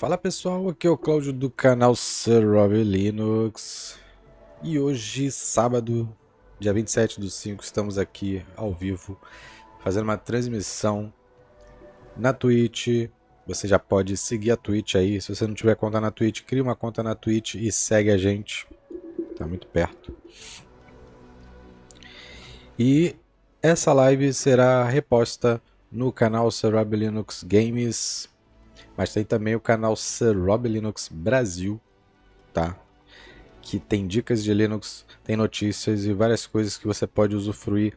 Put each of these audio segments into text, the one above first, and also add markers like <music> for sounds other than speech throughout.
Fala pessoal, aqui é o Cláudio do canal Sir Rob Linux E hoje, sábado, dia 27 do 5, estamos aqui ao vivo Fazendo uma transmissão na Twitch Você já pode seguir a Twitch aí, se você não tiver conta na Twitch, cria uma conta na Twitch e segue a gente Tá muito perto E essa live será reposta no canal Sir Rob Linux Games mas tem também o canal Sir Rob Linux Brasil, tá? Que tem dicas de Linux, tem notícias e várias coisas que você pode usufruir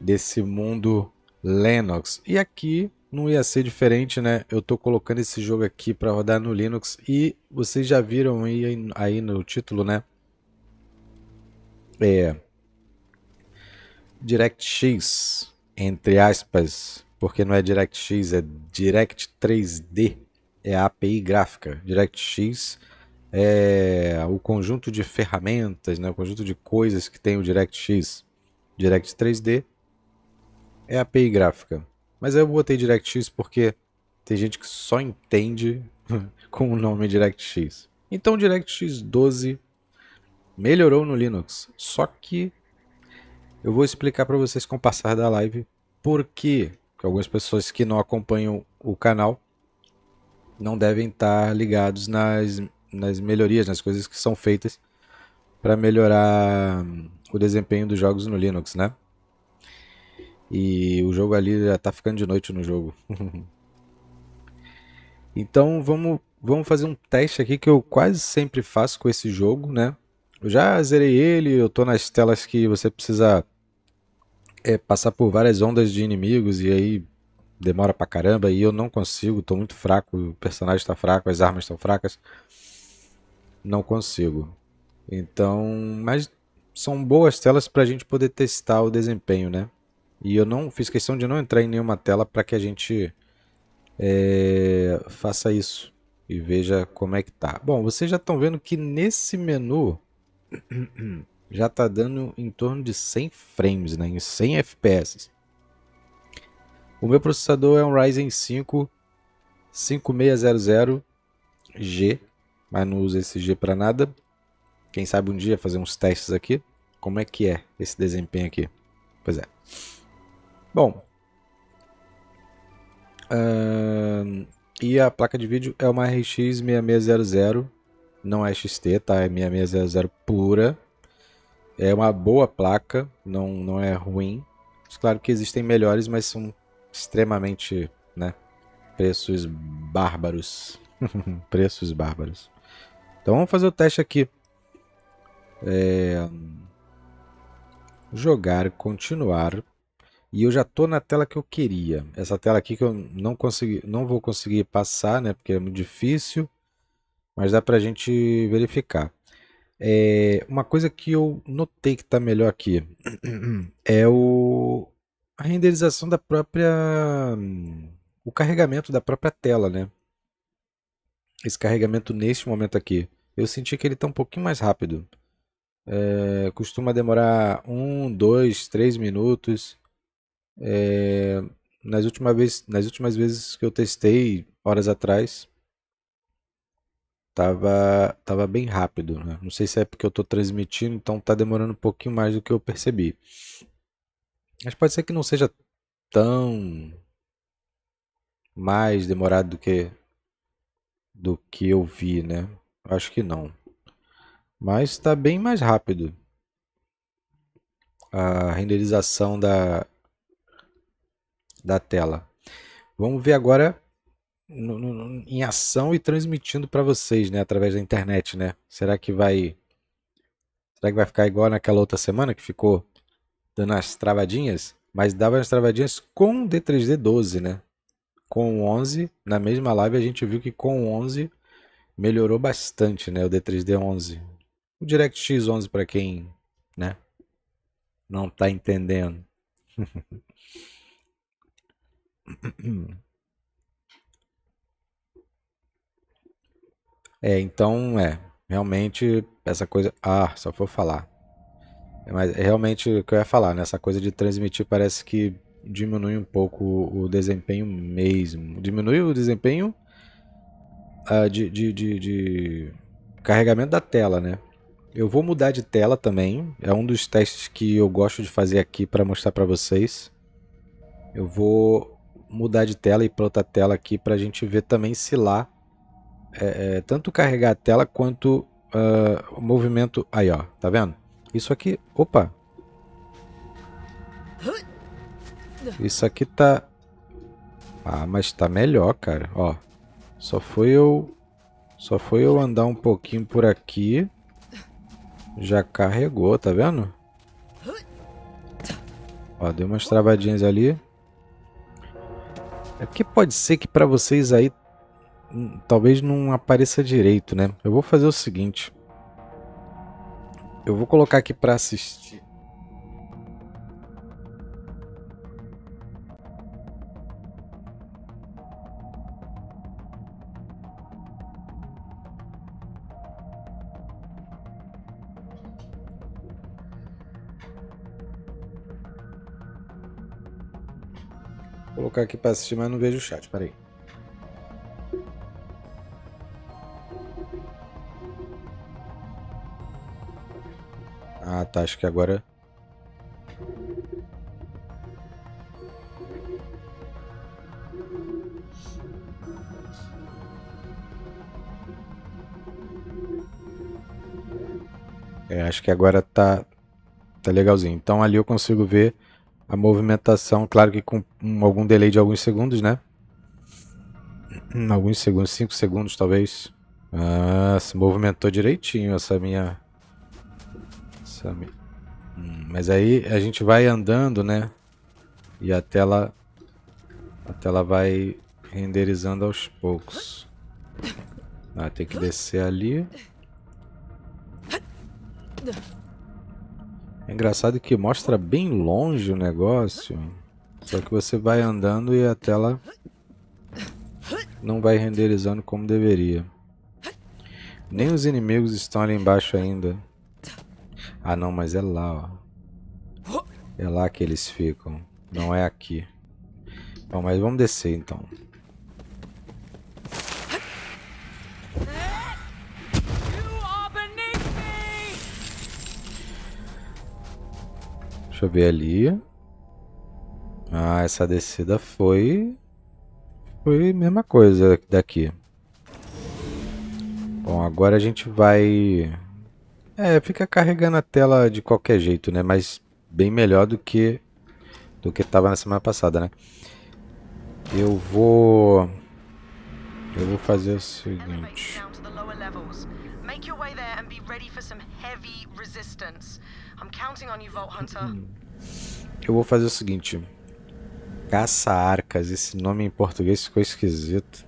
desse mundo Linux. E aqui não ia ser diferente, né? Eu tô colocando esse jogo aqui para rodar no Linux e vocês já viram aí, aí no título, né? É DirectX entre aspas, porque não é DirectX, é Direct 3D é a API gráfica. DirectX é o conjunto de ferramentas, né, o conjunto de coisas que tem o DirectX. Direct 3D é a API gráfica. Mas eu botei DirectX porque tem gente que só entende <laughs> com o nome DirectX. Então DirectX 12 melhorou no Linux, só que eu vou explicar para vocês com o passar da live por algumas pessoas que não acompanham o canal não devem estar ligados nas, nas melhorias, nas coisas que são feitas para melhorar hum, o desempenho dos jogos no Linux, né? E o jogo ali já tá ficando de noite no jogo. <laughs> então vamos, vamos fazer um teste aqui que eu quase sempre faço com esse jogo, né? Eu já zerei ele, eu tô nas telas que você precisa é, passar por várias ondas de inimigos e aí demora pra caramba e eu não consigo, tô muito fraco, o personagem tá fraco, as armas estão fracas. Não consigo. Então, mas são boas telas para a gente poder testar o desempenho, né? E eu não fiz questão de não entrar em nenhuma tela para que a gente é, faça isso e veja como é que tá. Bom, vocês já estão vendo que nesse menu <clears throat> já tá dando em torno de 100 frames, né? em 100 FPS. O meu processador é um Ryzen 5 5600G, mas não uso esse G para nada. Quem sabe um dia fazer uns testes aqui. Como é que é esse desempenho aqui? Pois é. Bom. Uh, e a placa de vídeo é uma RX 6600. Não é XT, tá? É 6600 pura. É uma boa placa, não, não é ruim. Claro que existem melhores, mas são extremamente, né? Preços bárbaros. <laughs> Preços bárbaros. Então vamos fazer o teste aqui. É... Jogar, continuar. E eu já tô na tela que eu queria. Essa tela aqui que eu não consegui, não vou conseguir passar, né? Porque é muito difícil. Mas dá pra gente verificar. É, uma coisa que eu notei que está melhor aqui <clears throat> é o, a renderização da própria. o carregamento da própria tela, né? Esse carregamento neste momento aqui. Eu senti que ele está um pouquinho mais rápido. É, costuma demorar um, dois, três minutos. É, nas, últimas vezes, nas últimas vezes que eu testei, horas atrás, tava, tava bem rápido. Né? Não sei se é porque eu estou transmitindo, então está demorando um pouquinho mais do que eu percebi. Mas pode ser que não seja tão mais demorado do que do que eu vi, né? Acho que não. Mas está bem mais rápido. A renderização da da tela. Vamos ver agora no, no, em ação e transmitindo para vocês, né, através da internet, né? Será que vai será que vai ficar igual naquela outra semana que ficou dando as travadinhas, mas dava as travadinhas com D3D 12, né? Com 11, na mesma live a gente viu que com 11 melhorou bastante, né? O D3D 11. O DirectX 11 para quem, né? Não tá entendendo. <laughs> É, então, é, realmente essa coisa. Ah, só for falar. Mas é realmente o que eu ia falar, né? Essa coisa de transmitir parece que diminui um pouco o desempenho mesmo. Diminui o desempenho uh, de, de, de, de, carregamento da tela, né? Eu vou mudar de tela também. É um dos testes que eu gosto de fazer aqui para mostrar para vocês. Eu vou mudar de tela e para outra tela aqui para a gente ver também se lá é, é, tanto carregar a tela quanto uh, o movimento. Aí ó, tá vendo? Isso aqui... Opa! Isso aqui tá... Ah, mas tá melhor, cara. Ó, só foi eu... Só foi eu andar um pouquinho por aqui. Já carregou, tá vendo? Ó, deu umas travadinhas ali. É que pode ser que pra vocês aí... Hum, talvez não apareça direito, né? Eu vou fazer o seguinte. Eu vou colocar aqui para assistir. Vou colocar aqui para assistir, mas não vejo o chat. Peraí. tá, acho que agora. É, acho que agora tá, tá legalzinho. Então ali eu consigo ver a movimentação, claro que com algum delay de alguns segundos, né? <clears throat> Alguns segundos, 5 segundos talvez. Ah, se movimentou direitinho essa minha sabe? Hum, mas aí a gente vai andando, né? E a tela, a tela vai renderizando aos poucos. Ah, tem que descer ali. É engraçado que mostra bem longe o negócio. Só que você vai andando e a tela não vai renderizando como deveria. Nem os inimigos estão ali embaixo ainda. Ah não, mas é lá, ó. É lá que eles ficam. Não é aqui. Bom, mas vamos descer então. Deixa eu ver ali. Ah, essa descida foi... Foi a mesma coisa daqui. Bom, agora a gente vai é, fica carregando a tela de qualquer jeito, né? Mas bem melhor do que do que tava na semana passada, né? Eu vou eu vou fazer o seguinte. Make your way there and be ready for some heavy resistance. I'm counting on you, Vault Hunter. Eu vou fazer o seguinte. Caça-arcas, esse nome em português ficou esquisito.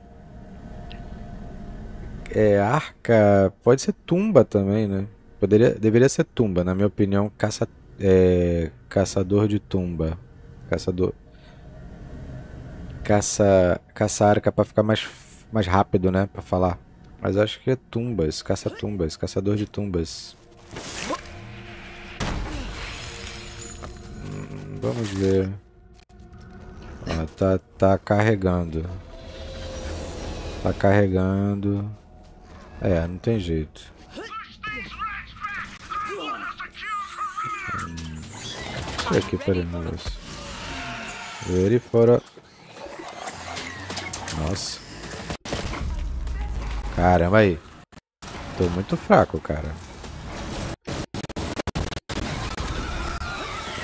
É arca, pode ser tumba também, né? Poderia, deveria ser tumba, na minha opinião, caça, é, caçador de tumba. Caçador. Caça. Caça arca para ficar mais, mais rápido, né? para falar. Mas acho que é tumbas, caça-tumbas, caçador de tumbas. Hum, vamos ver. Ah, tá, tá carregando. Tá carregando. É, não tem jeito. Aqui teremos. Ele fora. Nossa. Caramba aí. Tô muito fraco, cara.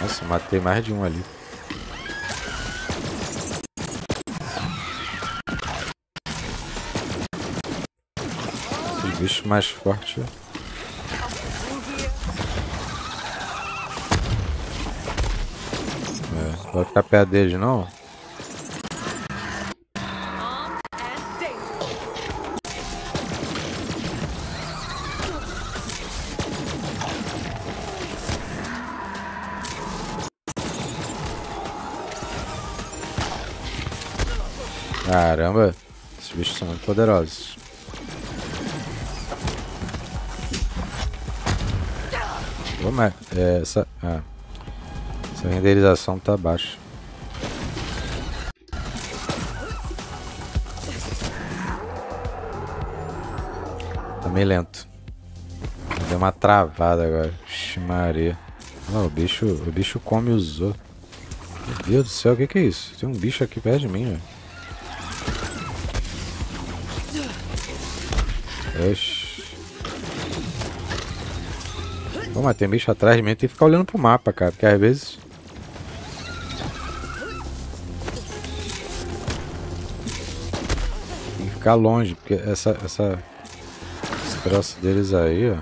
Nossa, matei mais de um ali. Esse bicho mais forte. Vai ficar perto dele, não? Caramba, esses bichos são muito poderosos. Como é essa? Ah. Sua renderização tá baixa. Tá meio lento. Deu uma travada agora. Vixe Maria. Olha o bicho, o bicho come o usou. Meu Deus do céu, o que, que é isso? Tem um bicho aqui perto de mim, velho. Né? Pô, mas tem bicho atrás de mim, tem que ficar olhando pro mapa, cara. Porque às vezes ficar longe, porque essa, essa, esse troço deles aí, ó.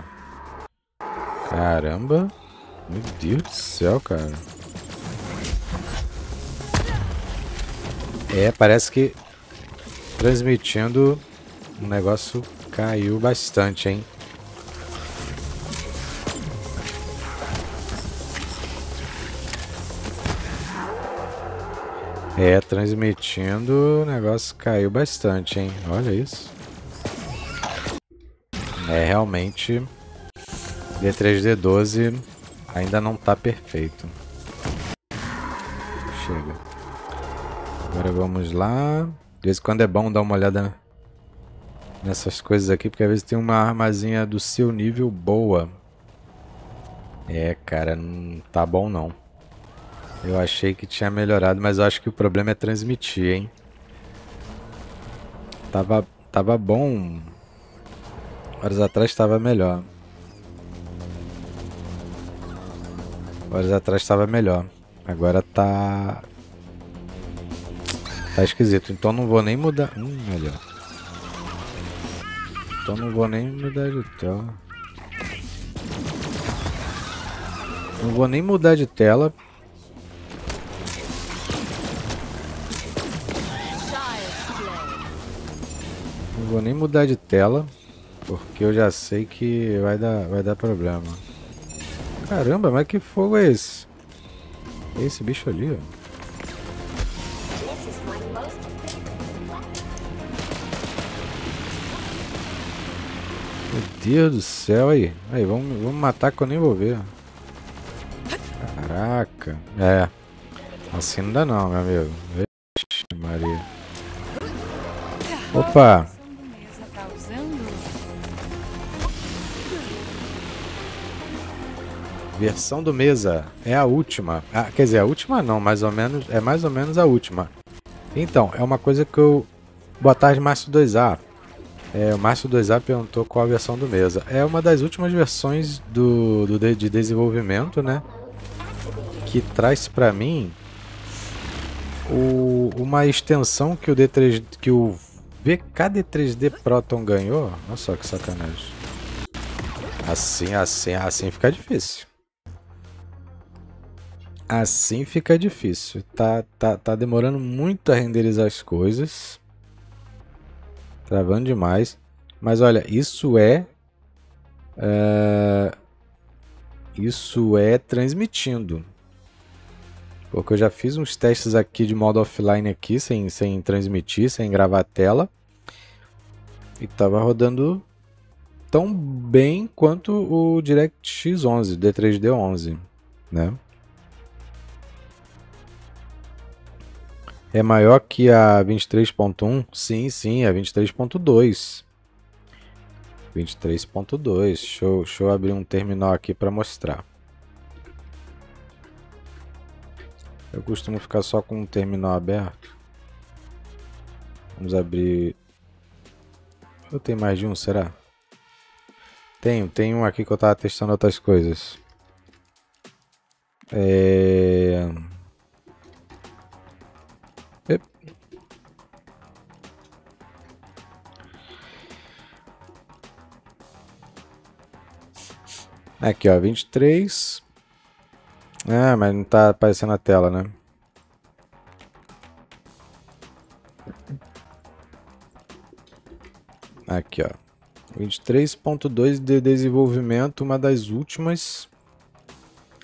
Caramba. Meu Deus do céu, cara. É, parece que transmitindo o um negócio caiu bastante, hein. É, transmitindo o negócio caiu bastante, hein? Olha isso. É, realmente... D3D12 ainda não tá perfeito. Chega. Agora vamos lá. De vez em quando é bom dar uma olhada nessas coisas aqui, porque às vezes tem uma armazinha do seu nível boa. É, cara, não tá bom não. Eu achei que tinha melhorado, mas eu acho que o problema é transmitir, hein? Tava, tava bom. Horas atrás tava melhor. Horas atrás tava melhor. Agora tá... Tá esquisito. Então não vou nem mudar... Hum, melhor. Então não vou nem mudar de tela. Não vou nem mudar de tela vou nem mudar de tela, porque eu já sei que vai dar, vai dar problema. Caramba, mas que fogo é esse? esse bicho ali, ó. Meu Deus do céu, aí. Aí, vamos, vamos matar que eu nem vou ver. Caraca. É. Assim não dá não, meu amigo. Vixe Maria. Opa. versão do mesa. É a última. Ah, quer dizer, a última não, mais ou menos. É mais ou menos a última. Então, é uma coisa que eu. Boa tarde, Márcio 2A. É, o Márcio 2A perguntou qual a versão do mesa. É uma das últimas versões do, do de, de desenvolvimento, né? Que traz para mim o, uma extensão que o D3 que o VKD3D Proton ganhou. Olha só que sacanagem. Assim, assim, assim fica difícil. Assim fica difícil. Tá, tá, tá demorando muito a renderizar as coisas. Travando demais. Mas olha, isso é... Uh, isso é transmitindo. Porque eu já fiz uns testes aqui de modo offline aqui, sem, sem transmitir, sem gravar a tela. E tava rodando tão bem quanto o DirectX 11, D3D 11, né? É maior que a 23.1? Sim, sim, a 23.2. 23.2. Deixa, eu, deixa eu abrir um terminal aqui para mostrar. Eu costumo ficar só com um terminal aberto. Vamos abrir. Eu tenho mais de um, será? Tenho, tem um aqui que eu estava testando outras coisas. É... Aqui, ó, 23. Ah, mas não tá aparecendo a tela, né? Aqui, ó. 23.2 de desenvolvimento, uma das últimas.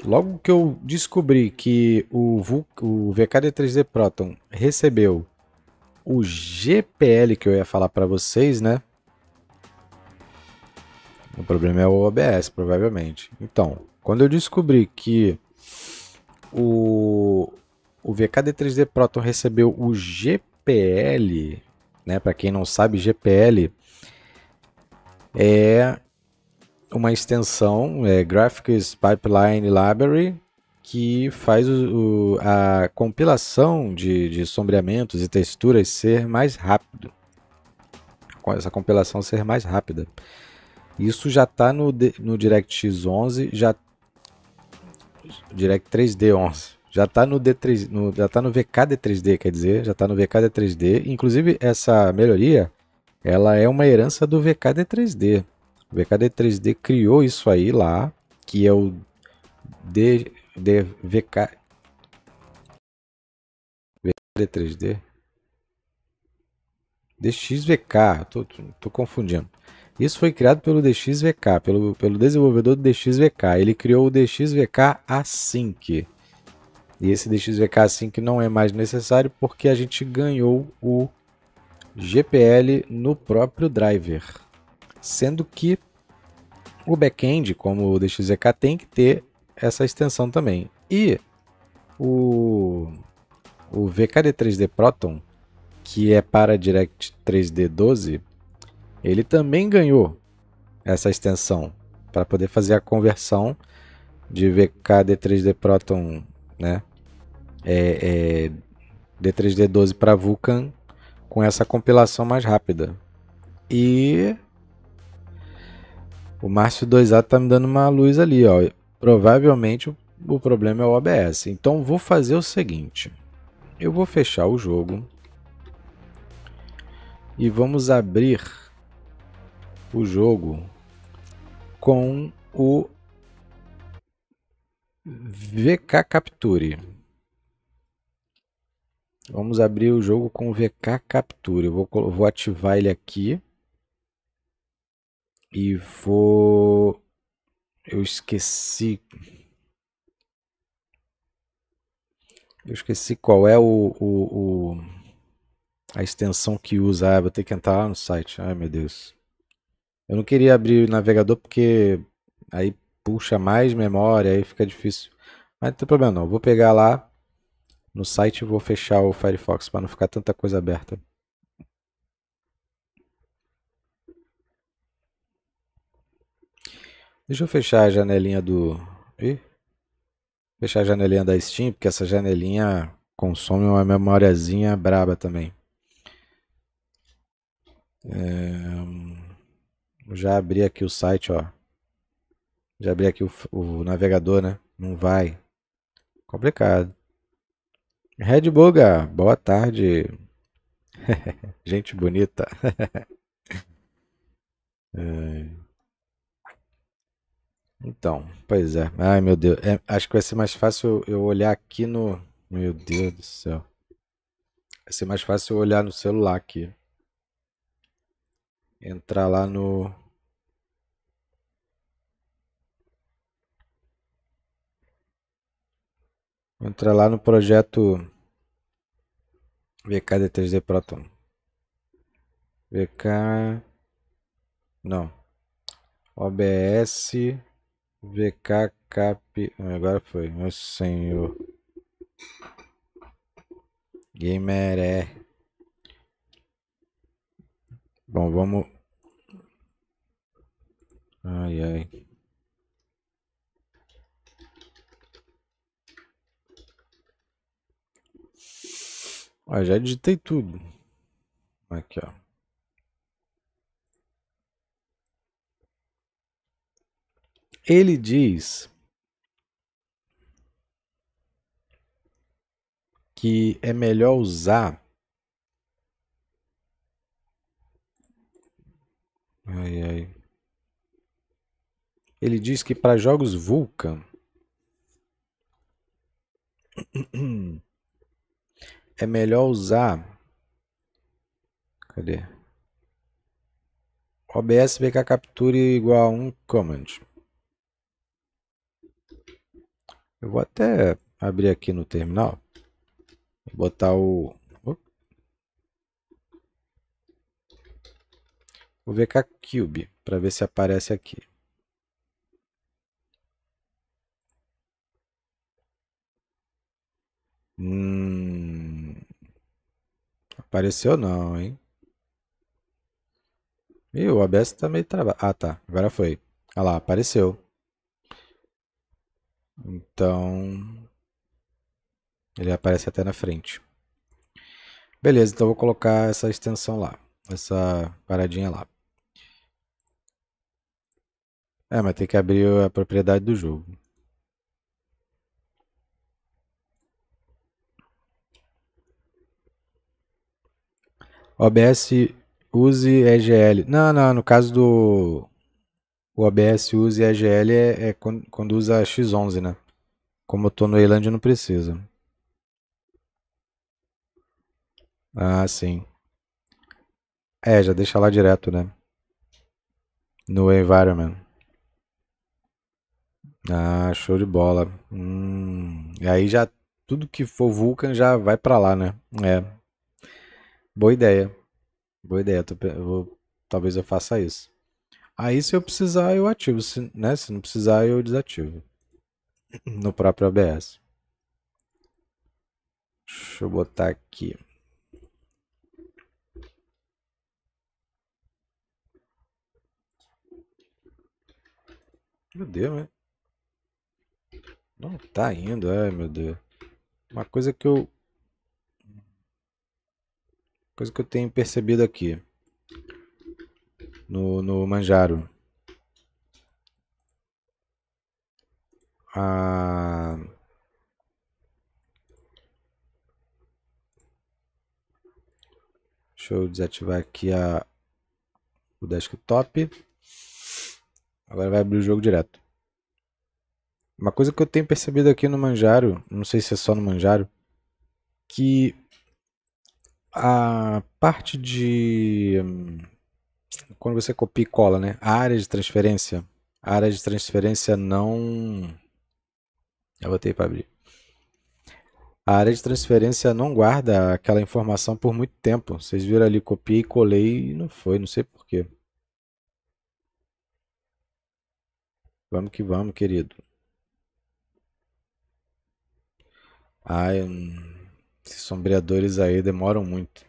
Logo que eu descobri que o, Vul o VKD3D Proton recebeu o GPL que eu ia falar para vocês, né? O problema é o OBS, provavelmente. Então, quando eu descobri que o, o VKD3D Proton recebeu o GPL, né, para quem não sabe, GPL é uma extensão, é Graphics Pipeline Library, que faz o, a compilação de, de sombreamentos e texturas ser mais rápido. Essa compilação ser mais rápida. Isso já está no, no DirectX 11, já Direct 3D 11. Já está no D3, no, já tá no VKD3D, quer dizer, já está no VKD3D. Inclusive essa melhoria, ela é uma herança do VKD3D. O VKD3D criou isso aí lá, que é o D, D VK 3 d DXVK, tô, tô confundindo. Isso foi criado pelo DXVK, pelo, pelo desenvolvedor do DXVK. Ele criou o DXVK Async. E esse DXVK Async não é mais necessário porque a gente ganhou o GPL no próprio driver. Sendo que o backend como o DXVK, tem que ter essa extensão também. E o, o VKD3D Proton, que é para Direct 3D 12, ele também ganhou essa extensão para poder fazer a conversão de VKD3D Proton, né? É, é, D3D12 para Vulkan com essa compilação mais rápida. E o Márcio 2A tá me dando uma luz ali, ó. Provavelmente o problema é o OBS. Então vou fazer o seguinte. Eu vou fechar o jogo. E vamos abrir o jogo com o VK Capture. Vamos abrir o jogo com o VK Capture. Eu vou, vou ativar ele aqui. E vou... Eu esqueci... Eu esqueci qual é o, o, o... a extensão que usa. Ah, vou ter que entrar lá no site. Ai, meu Deus. Eu não queria abrir o navegador porque aí puxa mais memória, aí fica difícil. Mas não tem problema não, vou pegar lá no site e vou fechar o Firefox para não ficar tanta coisa aberta. Deixa eu fechar a janelinha do... Ih. Fechar a janelinha da Steam, porque essa janelinha consome uma memóriazinha braba também. É já abri aqui o site, ó. Já abri aqui o, o navegador, né? Não vai. Complicado. Red Buga, boa tarde. <laughs> Gente bonita. <laughs> É. então, pois é. Ai, meu Deus. É, acho que vai ser mais fácil eu olhar aqui no. Meu Deus do céu. Vai ser mais fácil eu olhar no celular aqui entrar lá no entrar lá no projeto VKD3D Proton. VK não. OBS VK Cap, ah, agora foi, meu senhor. Gamer é. Bom, vamos. Ai, ai. Ah, já digitei tudo. Aqui, ó. Ele diz que é melhor usar Ai, ai. Ele diz que para jogos Vulcan <clears throat> é melhor usar. Cadê? OBS VK Capture igual a um command. Eu vou até abrir aqui no terminal botar o o Cube para ver se aparece aqui. Hum, apareceu não, hein? E o ABS tá meio travado. Ah, tá. Agora foi. Olha lá, apareceu. Então, ele aparece até na frente. Beleza, então vou colocar essa extensão lá, essa paradinha lá. É, mas tem que abrir a propriedade do jogo. OBS use EGL. Não, não, no caso do o OBS use EGL é, é quando usa X11, né? Como eu tô no Eiland, não precisa. Ah, sim. É, já deixa lá direto, né? No environment. Ah, show de bola. Hum, e aí já tudo que for Vulcan já vai para lá, né? É. Boa ideia. Boa ideia. Tô vou- talvez eu faça isso. Aí se eu precisar eu ativo, se, né? Se não precisar eu desativo no próprio ABS. Deixa eu botar aqui. Meu Deus, né? Não tá indo, ai é, meu Deus. Uma coisa que eu. Coisa que eu tenho percebido aqui. No, no Manjaro. A. Ah, deixa eu desativar aqui a, o desktop. Agora vai abrir o jogo direto. Uma coisa que eu tenho percebido aqui no Manjaro, não sei se é só no Manjaro, que a parte de hum, quando você copia e cola, né? A área de transferência, a área de transferência não eu botei para abrir. A área de transferência não guarda aquela informação por muito tempo. Vocês viram ali, copiei, colei e não foi, não sei porquê. Vamos que vamos, querido. Ai, esses sombreadores aí demoram muito.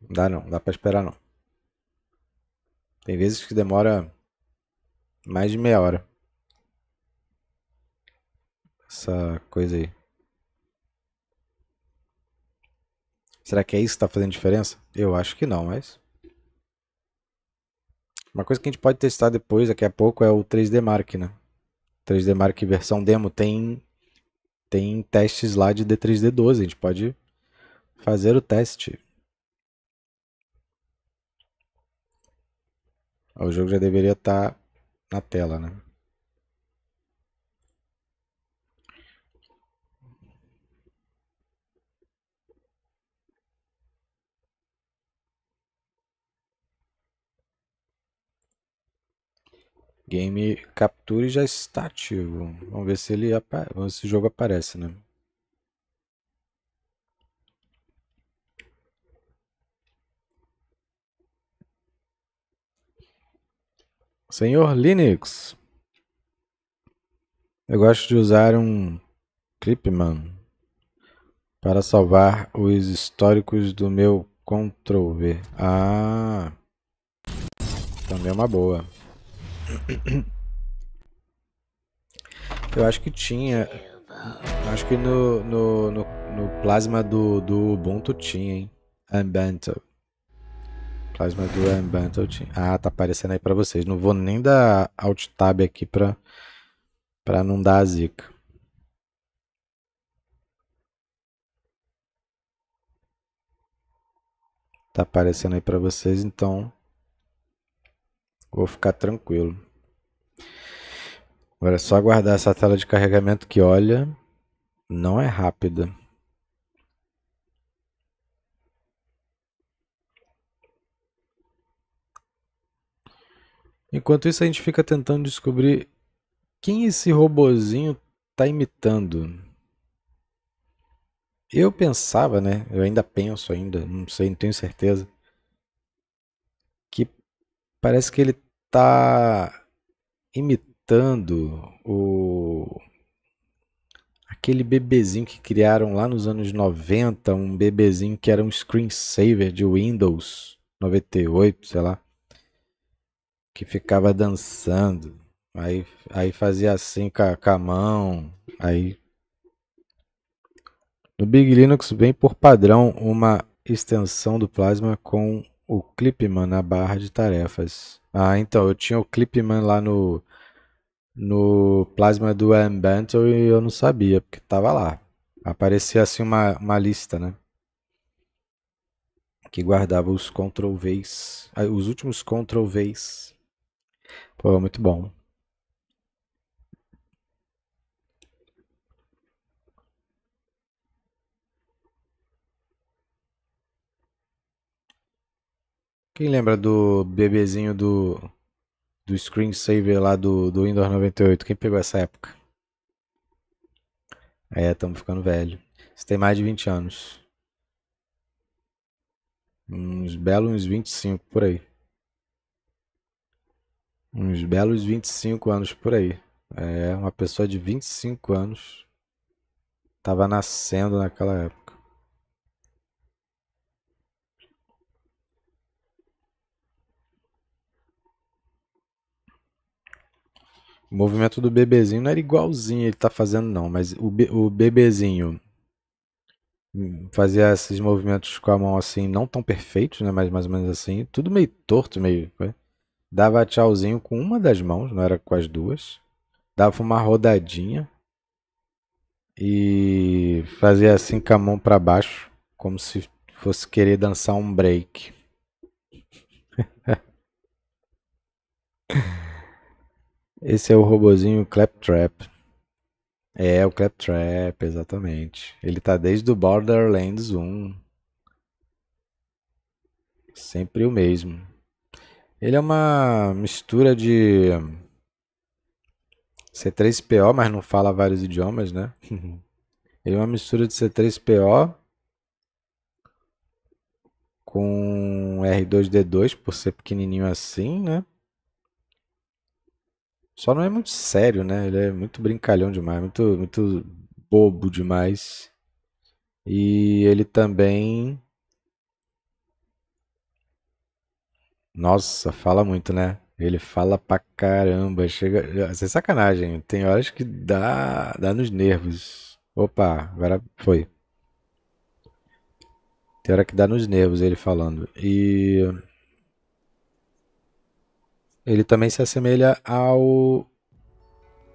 Dá não, dá para esperar não. Tem vezes que demora mais de meia hora. Essa coisa aí. Será que é isso que tá fazendo diferença? Eu acho que não, mas. Uma coisa que a gente pode testar depois, daqui a pouco, é o 3D Mark, né? 3D Mark versão demo tem tem testes lá de D3D12, a gente pode fazer o teste. O jogo já deveria estar tá na tela, né? Game Capture já está ativo. Vamos ver se ele o jogo aparece, né? Senhor Linux, eu gosto de usar um Clipman para salvar os históricos do meu Ctrl V. Ah, também é uma boa. Eu acho que tinha. Acho que no, no, no, no plasma do, do Ubuntu tinha, hein? Ambanto. Plasma do Ambanto tinha. Ah, tá aparecendo aí pra vocês. Não vou nem dar Alt Tab aqui pra, pra não dar a zica. Tá aparecendo aí pra vocês, então Vou ficar tranquilo. Agora é só aguardar essa tela de carregamento que, olha, não é rápida. Enquanto isso, a gente fica tentando descobrir quem esse robozinho tá imitando. Eu pensava, né? Eu ainda penso ainda, não sei, não tenho certeza parece que ele tá imitando o aquele bebezinho que criaram lá nos anos 90, um bebezinho que era um screensaver de Windows 98, sei lá, que ficava dançando, aí, aí fazia assim com a, com a mão, aí no Big Linux vem por padrão uma extensão do Plasma com o Clipman na barra de tarefas. Ah, então, eu tinha o Clipman lá no, no plasma do Ambantle e eu não sabia, porque estava lá. Aparecia assim uma, uma lista, né? Que guardava os Ctrl Vs, ah, os últimos Ctrl Vs. Pô, muito bom. Quem lembra do bebezinho do, do screensaver lá do, do Windows 98? Quem pegou essa época? É, estamos ficando velho. Você tem mais de 20 anos. Uns belos uns 25 por aí. Uns belos 25 anos por aí. É, uma pessoa de 25 anos estava nascendo naquela época. O movimento do bebezinho não era igualzinho ele tá fazendo, não, mas o, be o bebezinho fazia esses movimentos com a mão assim, não tão perfeitos, né? Mas mais ou menos assim, tudo meio torto, meio. Né? Dava tchauzinho com uma das mãos, não era com as duas. Dava uma rodadinha e fazia assim com a mão para baixo, como se fosse querer dançar um break. <laughs> Esse é o robozinho Claptrap. É, o Claptrap, exatamente. Ele tá desde o Borderlands 1. Sempre o mesmo. Ele é uma mistura de C3PO, mas não fala vários idiomas, né? <laughs> Ele é uma mistura de C3PO com R2D2 por ser pequenininho assim, né? Só não é muito sério, né? Ele é muito brincalhão demais, muito, muito bobo demais. E ele também. Nossa, fala muito, né? Ele fala pra caramba, chega. é sacanagem, tem horas que dá, dá nos nervos. Opa, agora foi. Tem hora que dá nos nervos ele falando. E ele também se assemelha ao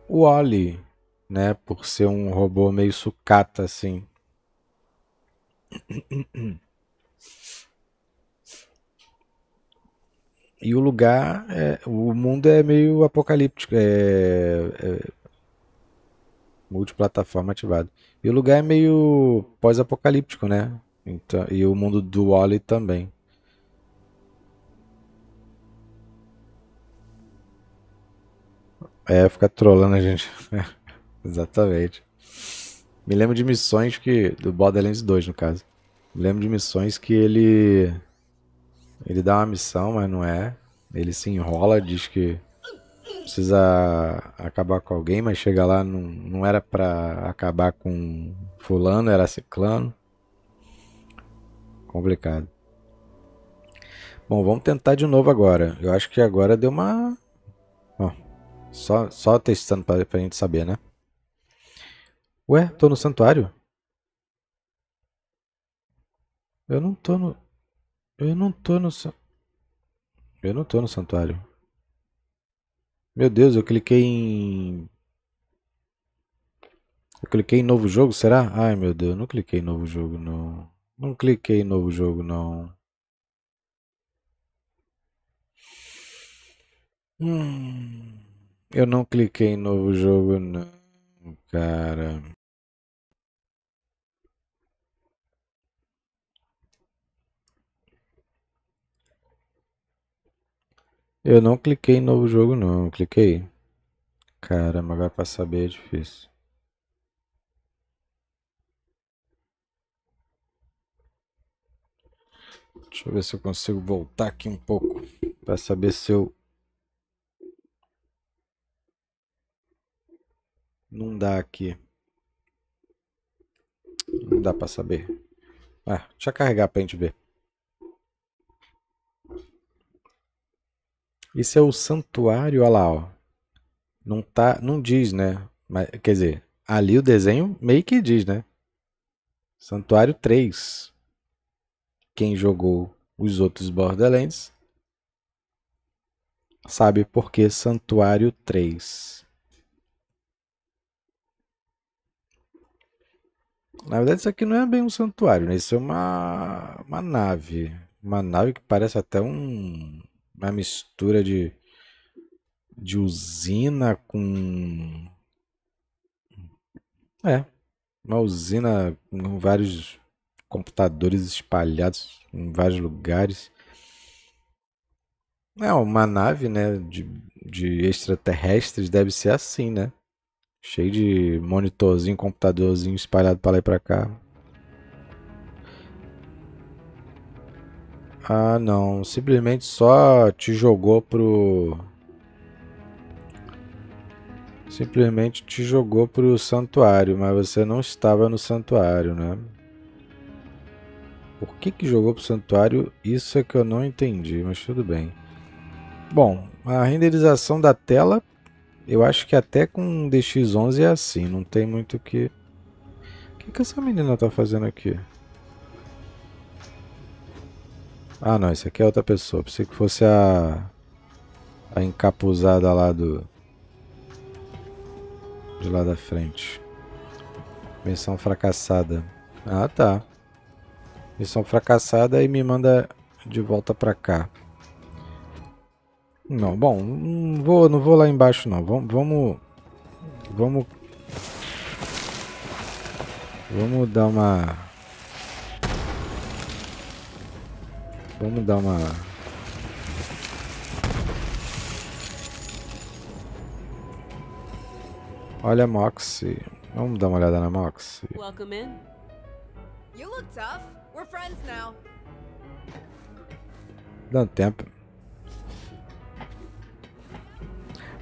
Wally, né? Por ser um robô meio sucata, assim. E o lugar, é, o mundo é meio apocalíptico, é, é multiplataforma ativado. E o lugar é meio pós-apocalíptico, né? Então, e o mundo do Wally também. É, ficar trollando a gente. <laughs> Exatamente. Me lembro de missões que. Do Borderlands 2, no caso. Me lembro de missões que ele. Ele dá uma missão, mas não é. Ele se enrola, diz que precisa acabar com alguém, mas chega lá, não, não era pra acabar com fulano, era ciclano. Complicado. Bom, vamos tentar de novo agora. Eu acho que agora deu uma só, só testando pra, pra gente saber, né? Ué, tô no santuário? Eu não tô no... Eu não tô no... Eu não tô no santuário. Meu Deus, eu cliquei em... Eu cliquei em novo jogo, será? Ai meu Deus, não cliquei em novo jogo não. Não cliquei em novo jogo não. Hum... Eu não cliquei em novo jogo, não, cara. Eu não cliquei em novo jogo, não. Cliquei. Caramba, agora pra saber é difícil. Deixa eu ver se eu consigo voltar aqui um pouco para saber se eu Não dá aqui. Não dá para saber. Ah, deixa eu carregar para a gente ver. Isso é o santuário, olha lá, ó. Não, tá, não diz, né? Mas, quer dizer, ali o desenho meio que diz, né? Santuário 3. Quem jogou os outros Borderlands sabe por que Santuário 3. Na verdade, isso aqui não é bem um santuário, né? Isso é uma, uma nave. Uma nave que parece até um, uma mistura de, de usina com. É. Uma usina com vários computadores espalhados em vários lugares. É uma nave, né? De, de extraterrestres deve ser assim, né? Cheio de monitorzinho, computadorzinho espalhado para lá e para cá. Ah, não. Simplesmente só te jogou pro... Simplesmente te jogou pro santuário, mas você não estava no santuário, né? Por que que jogou pro santuário? Isso é que eu não entendi, mas tudo bem. Bom, a renderização da tela eu acho que até com DX11 é assim, não tem muito que... O que, que essa menina tá fazendo aqui? Ah não, isso aqui é outra pessoa, pensei que fosse a... A encapuzada lá do... De lá da frente. Missão fracassada. Ah tá. Missão fracassada e me manda de volta pra cá. Não, bom, não vou, não vou lá embaixo não. Vamos, vamos, vamos, vamos dar uma, vamos dar uma. Olha a Moxie. Vamos dar uma olhada na Moxie. Welcome in. You look tough. We're friends now. Dando tempo.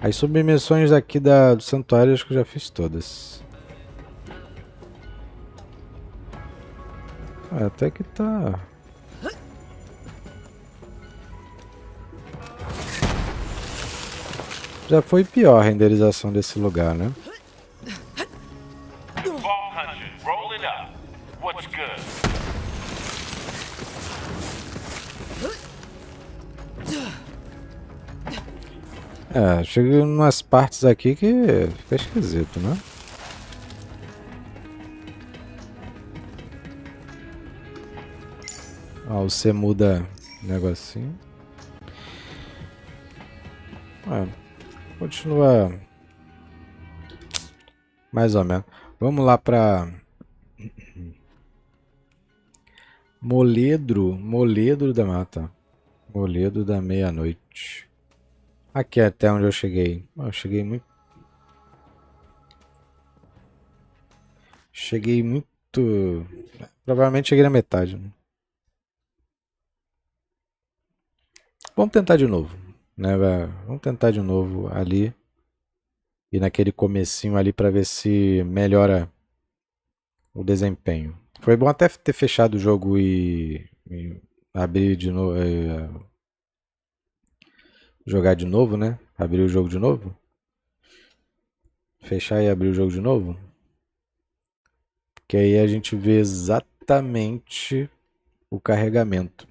As submissões aqui da, do santuário acho que eu já fiz todas. Ah, até que tá... Já foi pior a renderização desse lugar, né? É, chega em umas partes aqui que fica esquisito, né? Ó, você muda negocinho. É, continua mais ou menos. Vamos lá para Moledro, Moledro da Mata. Moledro da meia-noite. Aqui é até onde eu cheguei. Eu cheguei muito. Cheguei muito. Provavelmente cheguei na metade. Né? Vamos tentar de novo. Né? Vamos tentar de novo ali. E naquele comecinho ali para ver se melhora o desempenho. Foi bom até ter fechado o jogo e, e abrir de novo. Eh, jogar de novo, né? Abrir o jogo de novo. Fechar e abrir o jogo de novo. Que aí a gente vê exatamente o carregamento.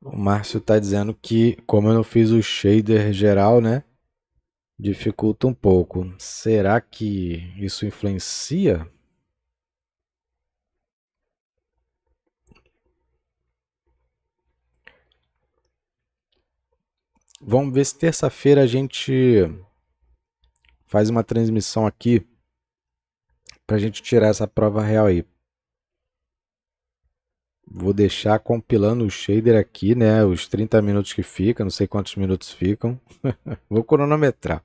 O Márcio está dizendo que, como eu não fiz o shader geral, né? dificulta um pouco. Será que isso influencia? Vamos ver se terça-feira a gente faz uma transmissão aqui para a gente tirar essa prova real aí vou deixar compilando o shader aqui, né? Os 30 minutos que fica, não sei quantos minutos ficam. <laughs> vou cronometrar.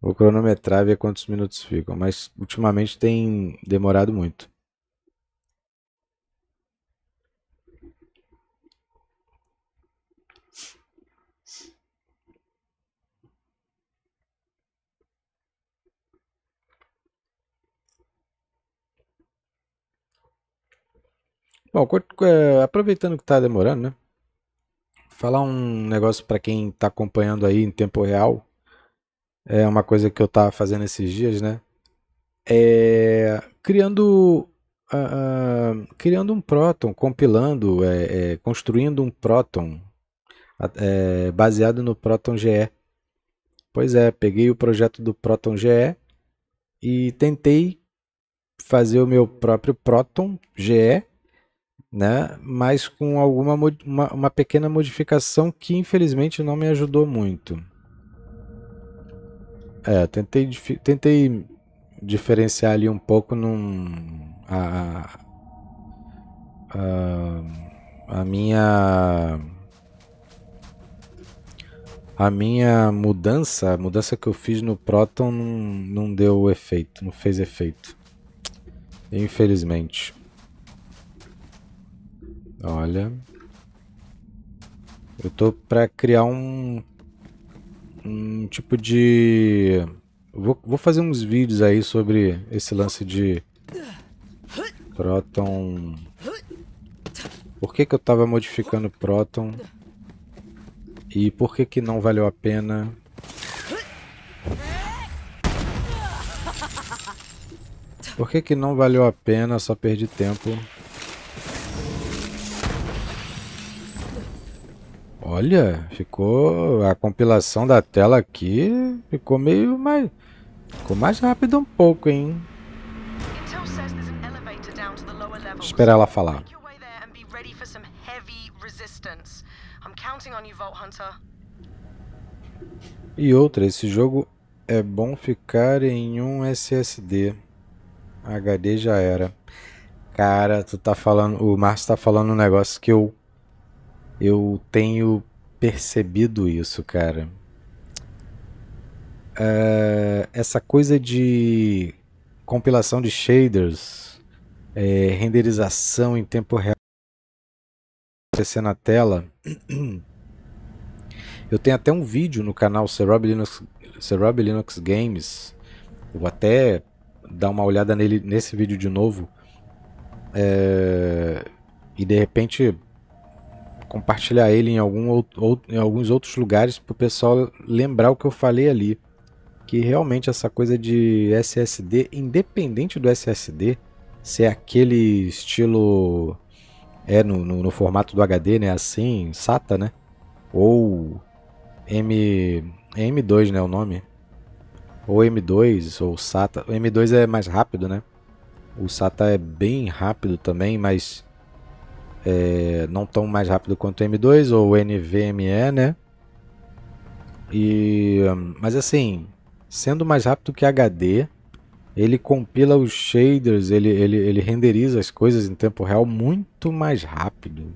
Vou cronometrar e ver quantos minutos ficam, mas ultimamente tem demorado muito. Bom, é, aproveitando que está demorando, né? Falar um negócio para quem está acompanhando aí em tempo real. É uma coisa que eu estava fazendo esses dias, né? É, criando, uh, uh, criando um próton, compilando, é, é, construindo um próton é, baseado no próton GE. Pois é, peguei o projeto do próton GE e tentei fazer o meu próprio próton GE né? Mas com alguma uma, uma pequena modificação que infelizmente não me ajudou muito. É, tentei, tentei diferenciar ali um pouco num a, a, a minha a minha mudança, a mudança que eu fiz no Proton não, não deu efeito, não fez efeito. Infelizmente. Olha. Eu tô pra criar um. Um tipo de. Vou, vou fazer uns vídeos aí sobre esse lance de. Proton. Por que, que eu tava modificando Proton? E por que que não valeu a pena? Por que que não valeu a pena? Só perdi tempo. Olha, ficou a compilação da tela aqui ficou meio mais ficou mais rápido um pouco, hein? Esperar ela falar. E outra, esse jogo é bom ficar em um SSD. HD já era. Cara, tu tá falando, o Márcio tá falando um negócio que eu eu tenho percebido isso, cara. Uh, essa coisa de compilação de shaders, é, renderização em tempo real acontecendo na tela. <clears throat> Eu tenho até um vídeo no canal Serob Linux, Serob Linux Games. Vou até dar uma olhada nele nesse vídeo de novo. É, e de repente compartilhar ele em, algum em alguns outros lugares para o pessoal lembrar o que eu falei ali. Que realmente essa coisa de SSD, independente do SSD, se é aquele estilo é no, no, no, formato do HD, né? Assim, SATA, né? Ou M, M2, né? O nome. Ou M2 ou SATA. O M2 é mais rápido, né? O SATA é bem rápido também, mas é, não tão mais rápido quanto o M2 ou o NVMe, né? E, mas assim, sendo mais rápido que HD, ele compila os shaders, ele, ele, ele renderiza as coisas em tempo real muito mais rápido.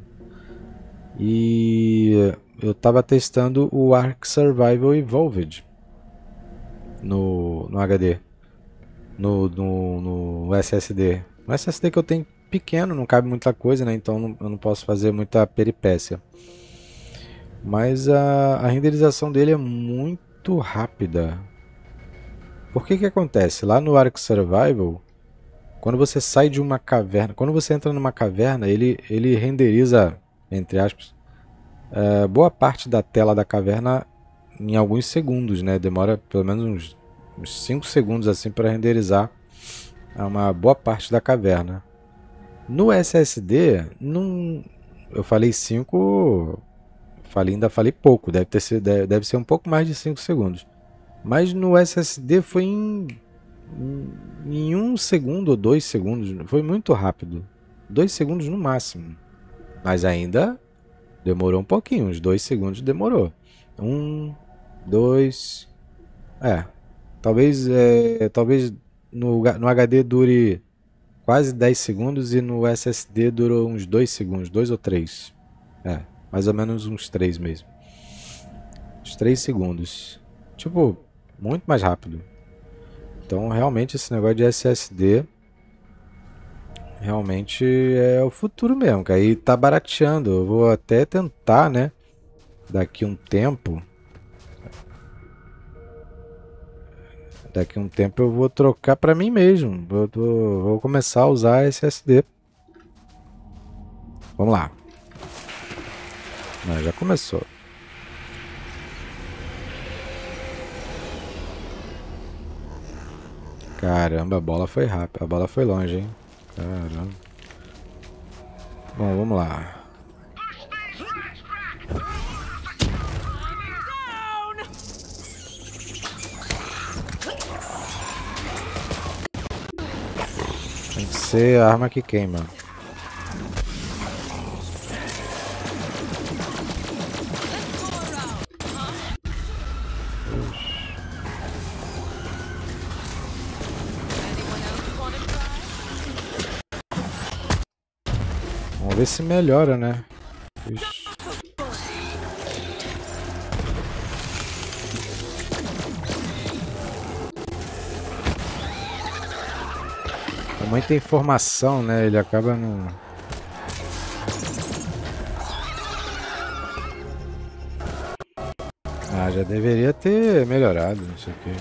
E eu estava testando o Arc Survival Evolved no, no HD, no, no, no SSD. No SSD que eu tenho pequeno, não cabe muita coisa, né? Então não, eu não posso fazer muita peripécia. Mas a, a renderização dele é muito rápida. Por que que acontece? Lá no Ark Survival, quando você sai de uma caverna, quando você entra numa caverna, ele, ele renderiza, entre aspas, é, boa parte da tela da caverna em alguns segundos, né? Demora pelo menos uns 5 segundos assim para renderizar uma boa parte da caverna. No SSD, não, eu falei 5, falei, ainda falei pouco, deve, ter ser deve, deve ser um pouco mais de 5 segundos. Mas no SSD foi em, em um segundo ou dois segundos, foi muito rápido. Dois segundos no máximo. Mas ainda demorou um pouquinho, uns dois segundos demorou. Um, dois. É. Talvez, é, talvez no, no HD dure quase 10 segundos e no SSD durou uns 2 segundos, 2 ou 3. É, mais ou menos uns 3 mesmo. Uns 3 segundos. Tipo, muito mais rápido. Então, realmente, esse negócio de SSD realmente é o futuro mesmo. Que aí tá barateando. Eu vou até tentar, né? Daqui um tempo Daqui a um tempo eu vou trocar para mim mesmo. Vou, vou começar a usar SSD. Vamos lá. Não, já começou. Caramba, a bola foi rápida. A bola foi longe, hein? Caramba. Bom, vamos lá. Tem que ser a arma que queima. Vamos ver se melhora, né? Ixi. É muita informação, né? Ele acaba não... Ah, já deveria ter melhorado isso aqui.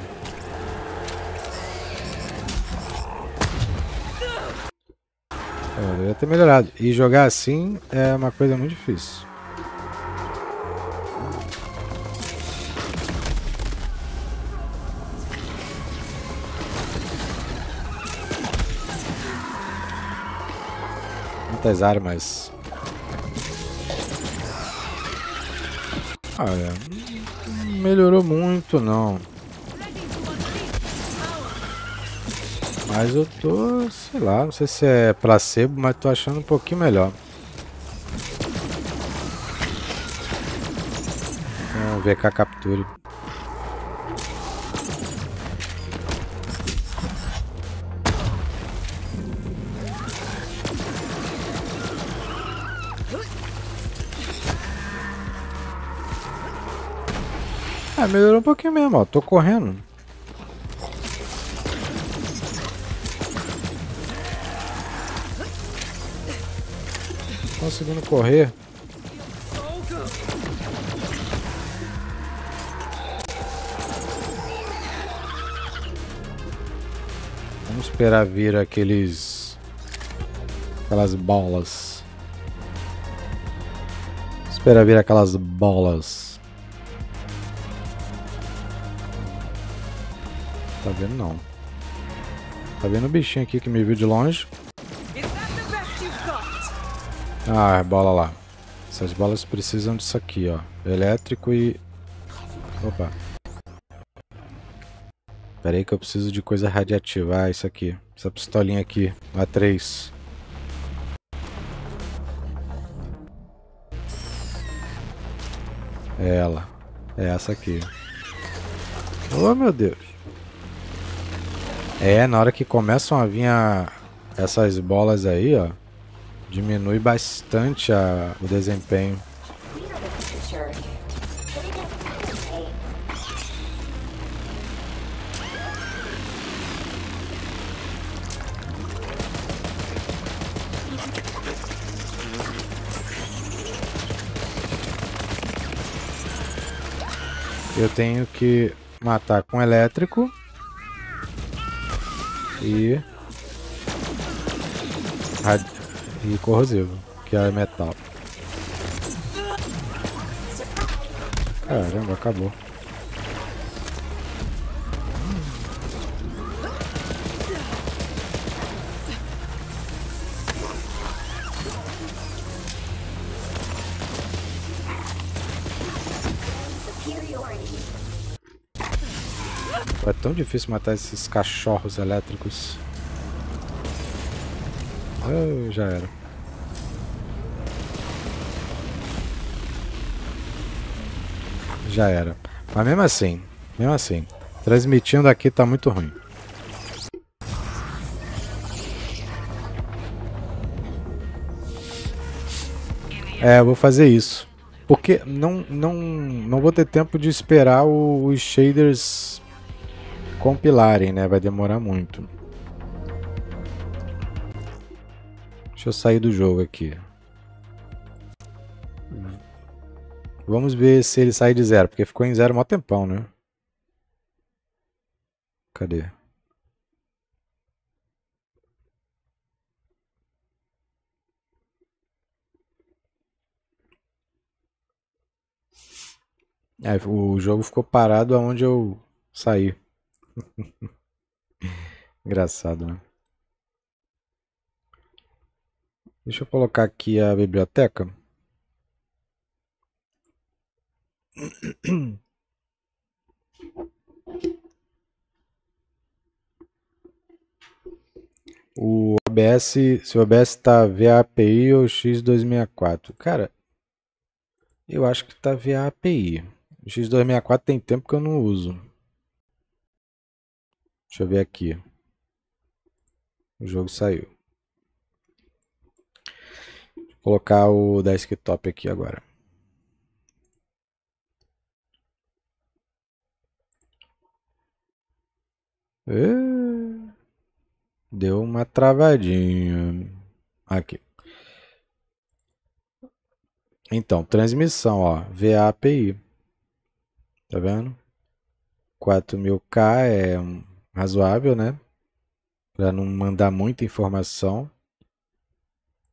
Já deveria ter melhorado. E jogar assim é uma coisa muito difícil. das armas. Olha, não melhorou muito não. Mas eu tô, sei lá, não sei se é placebo, mas tô achando um pouquinho melhor. Vamos ver cá captura Ah, melhorou um pouquinho mesmo, ó. Tô correndo. Conseguindo correr. Vamos esperar vir aqueles... Aquelas bolas. Esperar vir aquelas bolas. Tá vendo não. Tá vendo o bichinho aqui que me viu de longe? Ah, é bola lá. Essas bolas precisam disso aqui, ó. Elétrico e... Opa. Pera aí que eu preciso de coisa radiativa. Ah, isso aqui. Essa pistolinha aqui. A3. É ela. É essa aqui. Oh, meu Deus. É, na hora que começam a vir a, essas bolas aí, ó, diminui bastante a, o desempenho. Eu tenho que matar com elétrico e e corrosivo, que é metal. Caramba, acabou. tão difícil matar esses cachorros elétricos. já era. Já era. Mas mesmo assim, mesmo assim, transmitindo aqui tá muito ruim. É, eu vou fazer isso. Porque não, não, não vou ter tempo de esperar os shaders compilarem, né? Vai demorar muito. Deixa eu sair do jogo aqui. Vamos ver se ele sai de zero, porque ficou em zero mó tempão, né? Cadê? É, o jogo ficou parado aonde eu saí. Engraçado, né? Deixa eu colocar aqui a biblioteca. O ABS, se o ABS está VAPI ou X264. Cara, eu acho que está VAPI. O X264 tem tempo que eu não uso. Deixa eu ver aqui. O jogo saiu. Vou colocar o desktop aqui agora. Deu uma travadinha. Aqui. Então, transmissão, ó, VAPI. Tá vendo? 4000K é razoável, né? Para não mandar muita informação.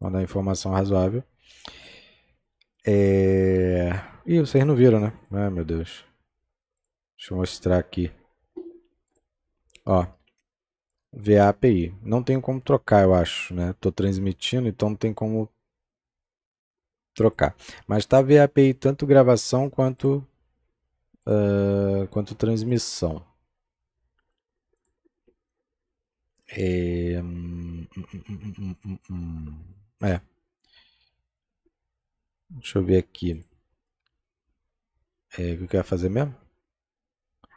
Mandar informação razoável. É... Ih, vocês não viram, né? Ai, meu Deus. Deixa eu mostrar aqui. Ó. VAPI. Não tem como trocar, eu acho, né? Tô transmitindo, então não tem como trocar. Mas tá VAPI tanto gravação quanto, uh, quanto transmissão. É. Hum, hum, hum, é. Deixa eu ver aqui. É, o que eu quero fazer mesmo?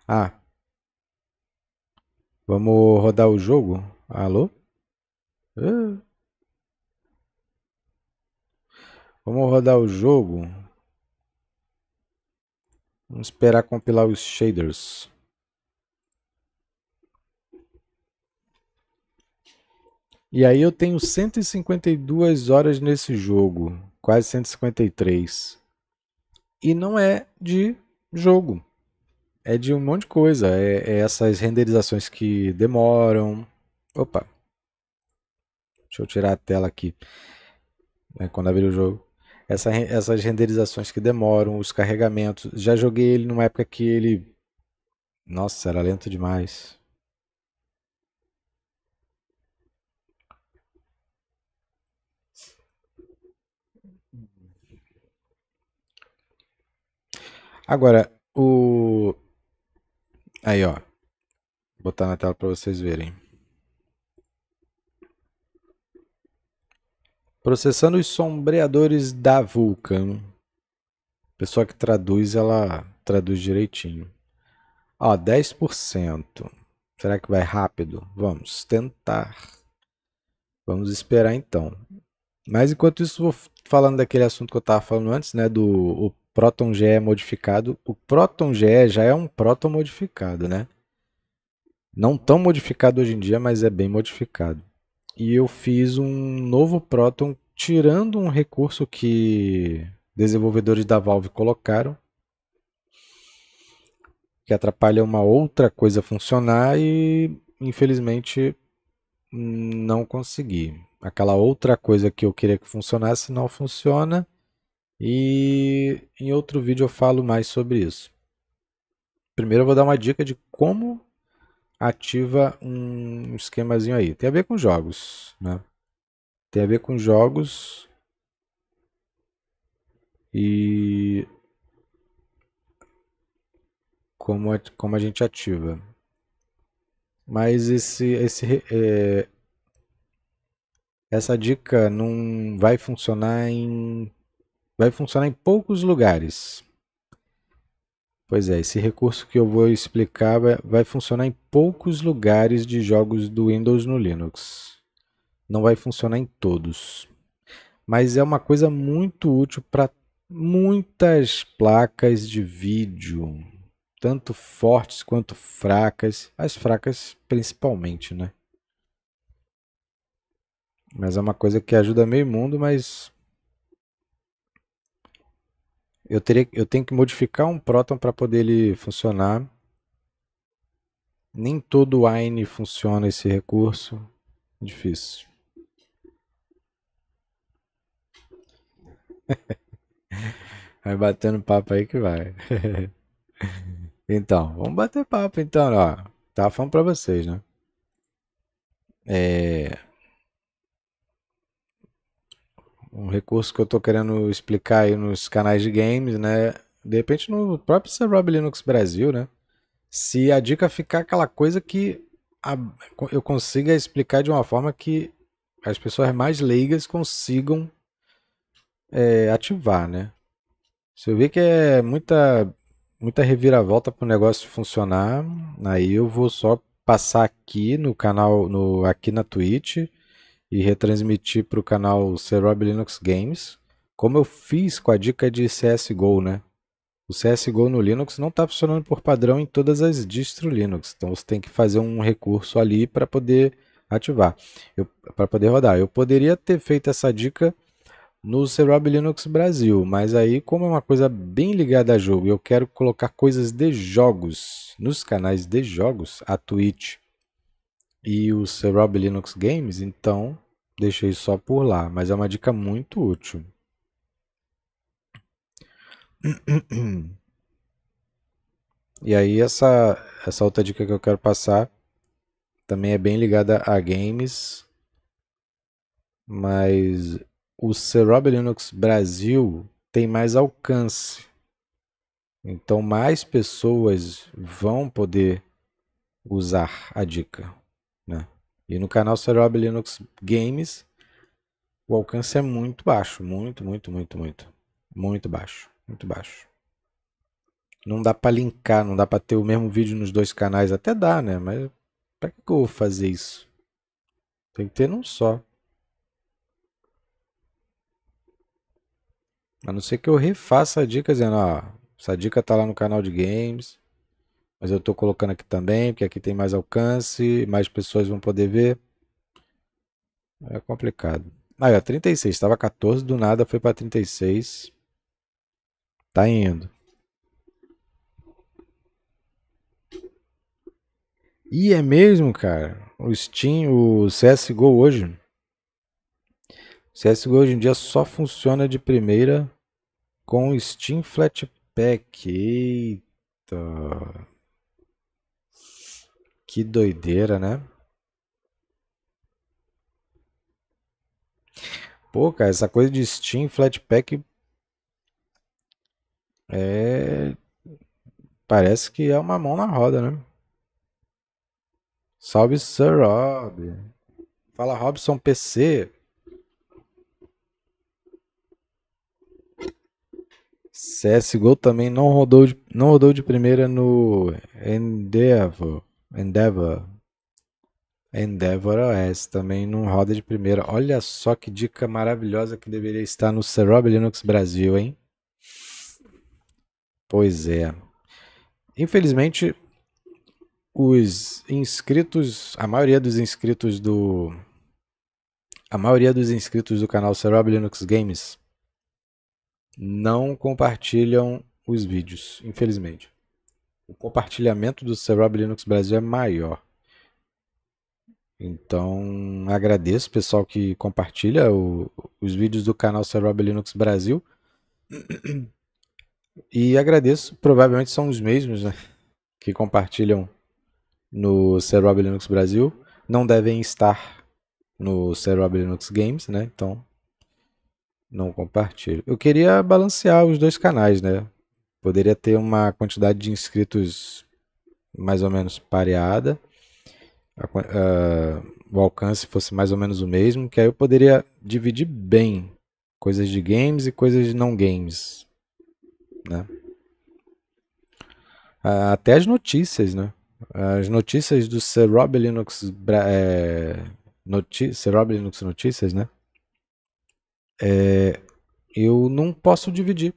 Ah. Vamos rodar o jogo? Alô? Uh. Vamos rodar o jogo. Vamos esperar compilar os shaders. E aí eu tenho 152 horas nesse jogo, quase 153. E não é de jogo. É de um monte de coisa. É, é essas renderizações que demoram. Opa! Deixa eu tirar a tela aqui. É quando abrir o jogo. Essa, essas renderizações que demoram, os carregamentos. Já joguei ele numa época que ele. Nossa, era lento demais. Agora, o. Aí, ó. Vou botar na tela para vocês verem. Processando os sombreadores da Vulcan. pessoa que traduz, ela traduz direitinho. Ó, 10%. Será que vai rápido? Vamos tentar. Vamos esperar então. Mas enquanto isso, vou falando daquele assunto que eu estava falando antes, né? Do próton GE é modificado. O Proton GE já é um próton modificado, né? Não tão modificado hoje em dia, mas é bem modificado. E eu fiz um novo próton tirando um recurso que desenvolvedores da Valve colocaram, que atrapalha uma outra coisa funcionar e infelizmente não consegui. Aquela outra coisa que eu queria que funcionasse não funciona e em outro vídeo eu falo mais sobre isso. Primeiro eu vou dar uma dica de como ativa um esquemazinho aí. Tem a ver com jogos, né? Tem a ver com jogos. E como a, como a gente ativa. Mas esse esse é, essa dica não vai funcionar em vai funcionar em poucos lugares. Pois é, esse recurso que eu vou explicar vai, vai funcionar em poucos lugares de jogos do Windows no Linux. Não vai funcionar em todos. Mas é uma coisa muito útil para muitas placas de vídeo, tanto fortes quanto fracas, as fracas principalmente, né? Mas é uma coisa que ajuda meio mundo, mas eu, teria, eu tenho que modificar um próton para poder ele funcionar. Nem todo Wine funciona esse recurso. Difícil. <laughs> Vai batendo papo aí que vai. <laughs> Então, vamos bater papo então, ó. tá falando para vocês, né? É... um recurso que eu estou querendo explicar aí nos canais de games, né? De repente no próprio Cerebral Linux Brasil, né? Se a dica ficar aquela coisa que a, eu consiga explicar de uma forma que as pessoas mais leigas consigam é, ativar, né? Se eu ver que é muita, muita reviravolta para o negócio funcionar, aí eu vou só passar aqui no canal, no, aqui na Twitch, e retransmitir para o canal Serob Linux Games, como eu fiz com a dica de CSGO, né? O CSGO no Linux não está funcionando por padrão em todas as distro Linux, então você tem que fazer um recurso ali para poder ativar, para poder rodar. Eu poderia ter feito essa dica no Serob Linux Brasil, mas aí como é uma coisa bem ligada a jogo, eu quero colocar coisas de jogos nos canais de jogos, a Twitch e o Serob Linux Games, então deixei só por lá, mas é uma dica muito útil. E aí essa, essa outra dica que eu quero passar também é bem ligada a games, mas o Serob Linux Brasil tem mais alcance. Então mais pessoas vão poder usar a dica. Né? E no canal Serob Linux Games, o alcance é muito baixo, muito, muito, muito, muito, muito baixo, muito baixo. Não dá para linkar, não dá para ter o mesmo vídeo nos dois canais, até dá, né? Mas para que eu vou fazer isso? Tem que ter num só. A não ser que eu refaça a dica dizendo, ó, essa dica tá lá no canal de games mas eu estou colocando aqui também, porque aqui tem mais alcance, mais pessoas vão poder ver. É complicado. Aí, ó, 36, estava 14, do nada foi para 36. Tá indo. E é mesmo, cara. O Steam, o CSGO hoje. CSGO hoje em dia só funciona de primeira com o Steam Flatpak. Eita. Que doideira, né? Pô, cara, essa coisa de Steam, Flatpak é parece que é uma mão na roda, né? Salve Sir Rob. Fala Robson PC. CSGO também não rodou de, não rodou de primeira no Endeavor. Endeavor. Endeavor OS também não roda de primeira. Olha só que dica maravilhosa que deveria estar no Serob Linux Brasil, hein? Pois é. Infelizmente, os inscritos, a maioria dos inscritos do a maioria dos inscritos do canal Serob Linux Games não compartilham os vídeos, infelizmente o compartilhamento do Serob Linux Brasil é maior. Então, agradeço o pessoal que compartilha o, os vídeos do canal Serob Linux Brasil. E agradeço, provavelmente são os mesmos né, que compartilham no Serob Linux Brasil. Não devem estar no Serob Linux Games, né? Então, não compartilho. Eu queria balancear os dois canais, né? poderia ter uma quantidade de inscritos mais ou menos pareada, a, uh, o alcance fosse mais ou menos o mesmo, que aí eu poderia dividir bem coisas de games e coisas de não games, né? Uh, até as notícias, né? As notícias do Serob Linux, é, Serob Linux Notícias, né? É, eu não posso dividir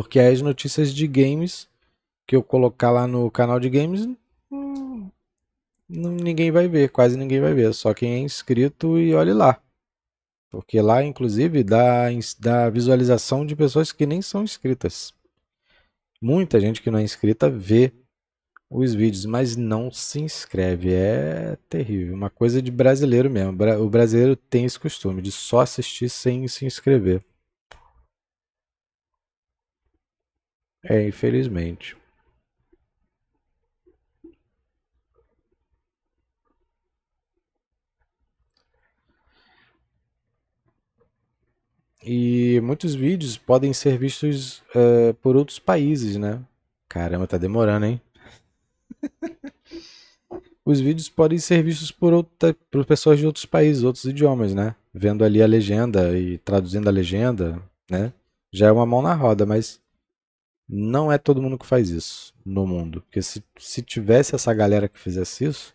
porque as notícias de games que eu colocar lá no canal de games, hum, ninguém vai ver, quase ninguém vai ver. Só quem é inscrito e olhe lá. Porque lá, inclusive, dá, dá visualização de pessoas que nem são inscritas. Muita gente que não é inscrita vê os vídeos, mas não se inscreve. É terrível. Uma coisa de brasileiro mesmo. O brasileiro tem esse costume de só assistir sem se inscrever. É, infelizmente. E muitos vídeos podem ser vistos uh, por outros países, né? Caramba, tá demorando, hein? <laughs> Os vídeos podem ser vistos por, outra, por pessoas de outros países, outros idiomas, né? Vendo ali a legenda e traduzindo a legenda, né? Já é uma mão na roda, mas não é todo mundo que faz isso no mundo. Porque se, se tivesse essa galera que fizesse isso,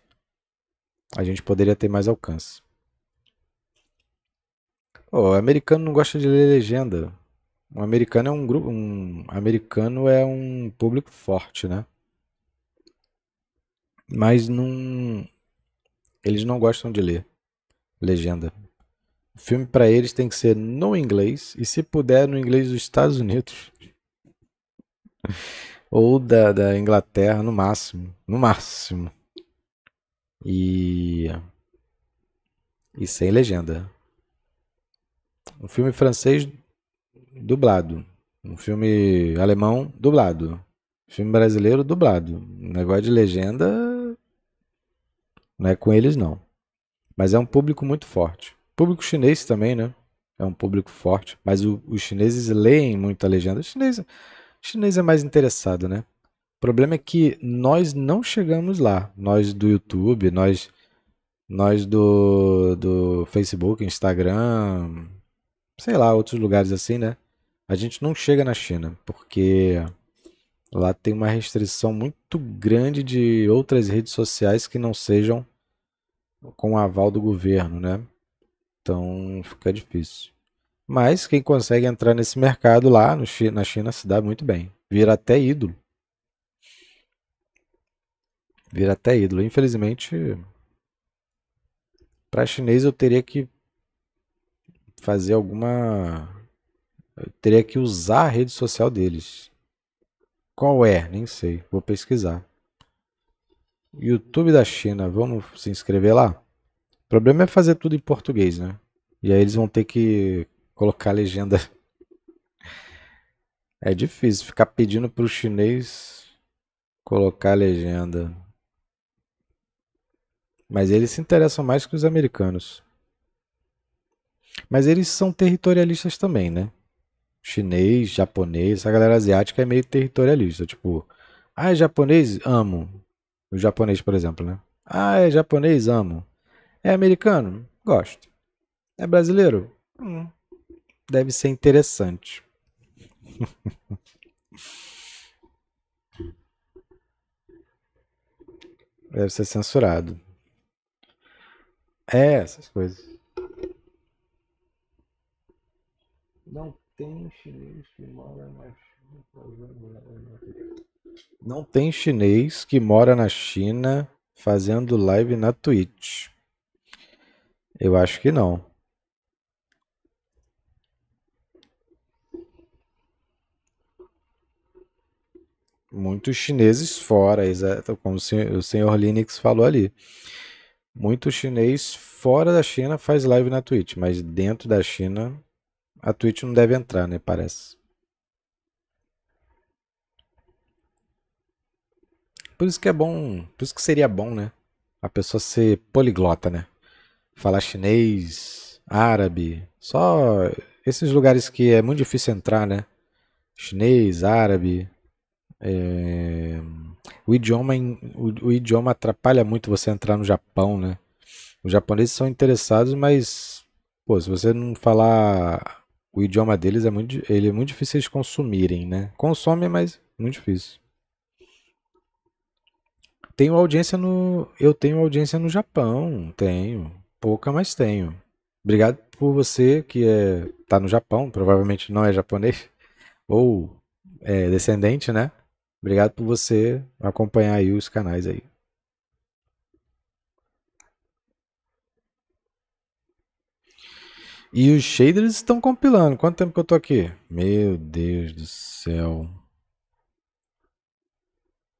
a gente poderia ter mais alcance. o americano não gosta de ler legenda. Um americano é um grupo. Um americano é um público forte, né? Mas não. Eles não gostam de ler legenda. O filme para eles tem que ser no inglês e, se puder, no inglês dos Estados Unidos. <laughs> Ou da, da Inglaterra, no máximo. No máximo. E. E sem legenda. Um filme francês dublado. Um filme alemão dublado. filme brasileiro dublado. Um negócio de legenda. Não é com eles, não. Mas é um público muito forte. Público chinês também, né? É um público forte. Mas o, os chineses leem muita legenda. chinesa chineses, chinês é mais interessado, né? O problema é que nós não chegamos lá. Nós do YouTube, nós, nós do, do Facebook, Instagram, sei lá, outros lugares assim, né? A gente não chega na China, porque lá tem uma restrição muito grande de outras redes sociais que não sejam com o aval do governo, né? Então fica difícil. Mas quem consegue entrar nesse mercado lá no, na China se dá muito bem. Vira até ídolo. Vira até ídolo. Infelizmente, para chinês eu teria que fazer alguma. Eu teria que usar a rede social deles. Qual é? Nem sei. Vou pesquisar. YouTube da China. Vamos se inscrever lá? O problema é fazer tudo em português, né? E aí eles vão ter que colocar a legenda. É difícil ficar pedindo para o chinês colocar a legenda. Mas eles se interessam mais que os americanos. Mas eles são territorialistas também, né? Chinês, japonês, a galera asiática é meio territorialista. Tipo, ah, é japonês? Amo. O japonês, por exemplo, né? Ah, é japonês? Amo. É americano? Gosto. É brasileiro? Hum, deve ser interessante. <laughs> deve ser censurado. É, essas coisas. Não tem chinês que mora na China. Não tem chinês que mora na China fazendo live na Twitch. Eu acho que não. muitos chineses fora, exato, como o senhor Linux falou ali. Muito chinês fora da China faz live na Twitch, mas dentro da China a Twitch não deve entrar, né? Parece. Por isso que é bom, por isso que seria bom, né? A pessoa ser poliglota, né? Falar chinês, árabe, só esses lugares que é muito difícil entrar, né? Chinês, árabe, é... O, idioma, o, o idioma atrapalha muito você entrar no Japão, né? Os japoneses são interessados, mas pô, se você não falar o idioma deles, é muito, ele é muito difícil eles consumirem, né? Consome, mas muito difícil. Tenho audiência no. Eu tenho audiência no Japão. Tenho. Pouca, mas tenho. Obrigado por você que é, tá no Japão, provavelmente não é japonês, <laughs> ou é descendente, né? Obrigado por você acompanhar aí os canais aí. E os shaders estão compilando. Quanto tempo que eu tô aqui? Meu Deus do céu.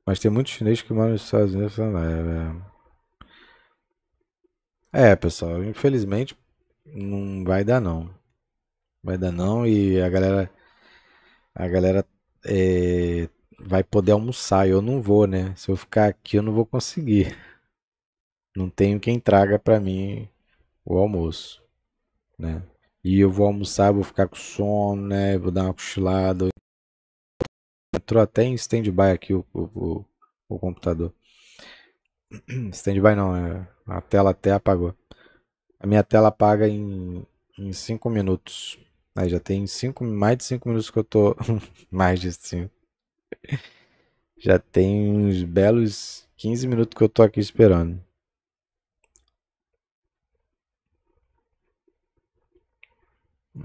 Mas tem muitos chineses que moram nos Estados Unidos. É, é, é pessoal, infelizmente não vai dar não. Vai dar não e a galera a galera é, vai poder almoçar. Eu não vou, né? Se eu ficar aqui, eu não vou conseguir. Não tenho quem traga para mim o almoço, né? E eu vou almoçar, vou ficar com sono, né? Vou dar uma cochilada. Entrou até em stand-by aqui o, o, o computador. <clears throat> Stand-by não, é, a tela até apagou. A minha tela apaga em 5 minutos. Aí já tem cinco, mais de 5 minutos que eu tô. <laughs> mais de 5. <laughs> Já tem uns belos 15 minutos que eu tô aqui esperando.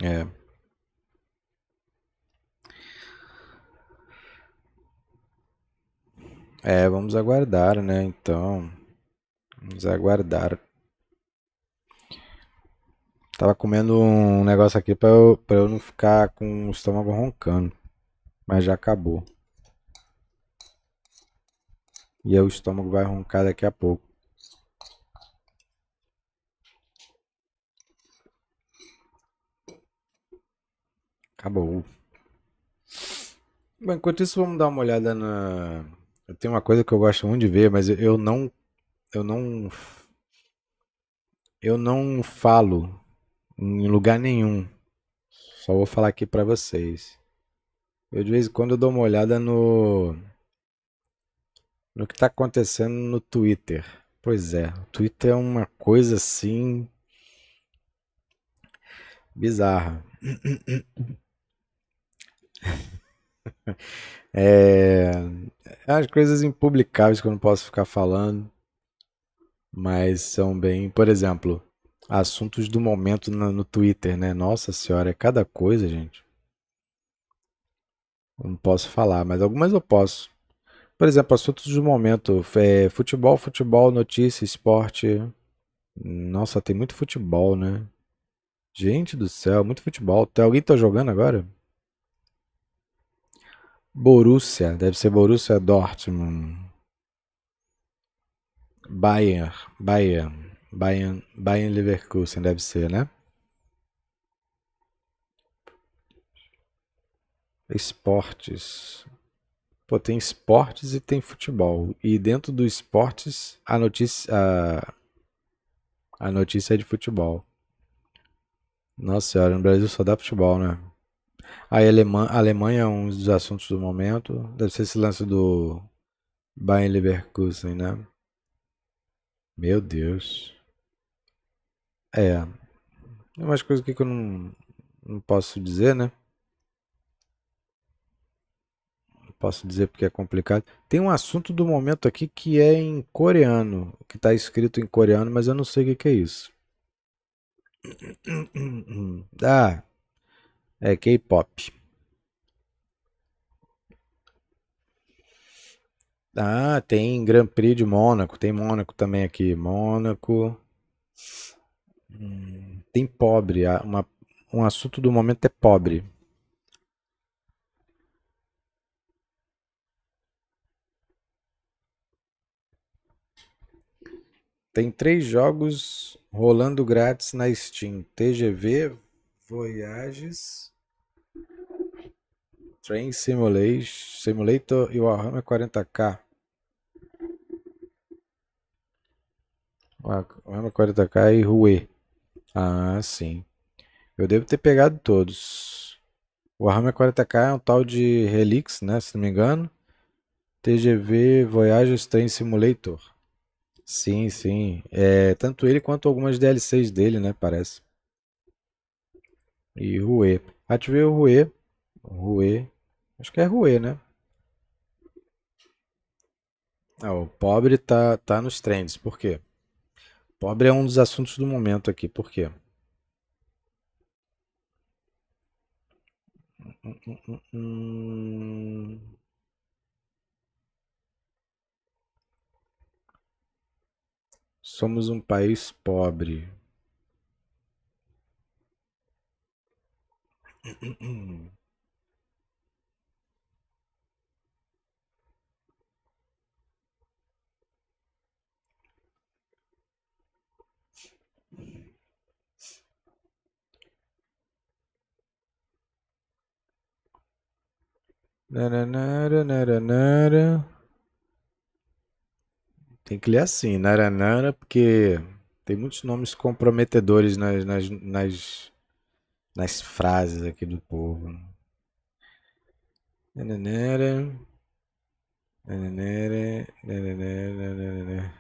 É. É, vamos aguardar, né? Então, vamos aguardar. Tava comendo um negócio aqui para eu, pra eu não ficar com o estômago roncando, mas já acabou. E aí o estômago vai roncar daqui a pouco. Acabou. Bom, enquanto isso, vamos dar uma olhada na. Tem uma coisa que eu gosto muito de ver, mas eu não. Eu não. Eu não falo em lugar nenhum. Só vou falar aqui para vocês. Eu de vez em quando dou uma olhada no no que está acontecendo no Twitter. Pois é, o Twitter é uma coisa assim bizarra. <laughs> É, as coisas impublicáveis que eu não posso ficar falando, mas são bem, por exemplo, assuntos do momento no, no Twitter, né? Nossa senhora, é cada coisa, gente. Eu não posso falar, mas algumas eu posso. Por exemplo, assuntos do momento. É, futebol, futebol, notícia, esporte. Nossa, tem muito futebol, né? Gente do céu, muito futebol. Tem alguém tá jogando agora? Borussia, deve ser Borussia Dortmund. Bayern, Bayern, Bayern, Bayern Leverkusen deve ser, né? Esportes. Pô, tem esportes e tem futebol. E dentro dos esportes, a notícia, a, a notícia é de futebol. Nossa senhora, no Brasil só dá futebol, né? Aí a Alemanha, a Alemanha é um dos assuntos do momento. Deve ser esse lance do Bayern Leverkusen, né? Meu Deus. É. Tem umas coisas que eu não, não posso dizer, né? posso dizer porque é complicado. Tem um assunto do momento aqui que é em coreano, que está escrito em coreano, mas eu não sei o que, que é isso. <clears throat> Ah, é K-pop. Ah, tem Grand Prix de Mônaco, tem Mônaco também aqui, Mônaco. Hum, tem pobre, uma, um assunto do momento é pobre. Tem três jogos rolando grátis na Steam: TGV, Voyages, Train Simulator e Warhammer 40k. Warhammer 40k e Rue. Ah, sim. Eu devo ter pegado todos. O Warhammer 40k é um tal de Relix, né? Se não me engano. TGV Voyages Train Simulator. Sim, sim. É, tanto ele quanto algumas DLCs dele, né? Parece. E Rue. Ativei ah, o Rue. Rue. Acho que é Rue, né? Ah, o pobre tá, tá nos trends. Por quê? Pobre é um dos assuntos do momento aqui. Por quê? Hum, hum, hum, hum. Somos um país pobre. Nara, nara, nara, nara. Tem que ler assim, Naranana, porque tem muitos nomes comprometedores nas, nas, nas, nas frases aqui do povo. Né? Nananara. Nananara. Nananara.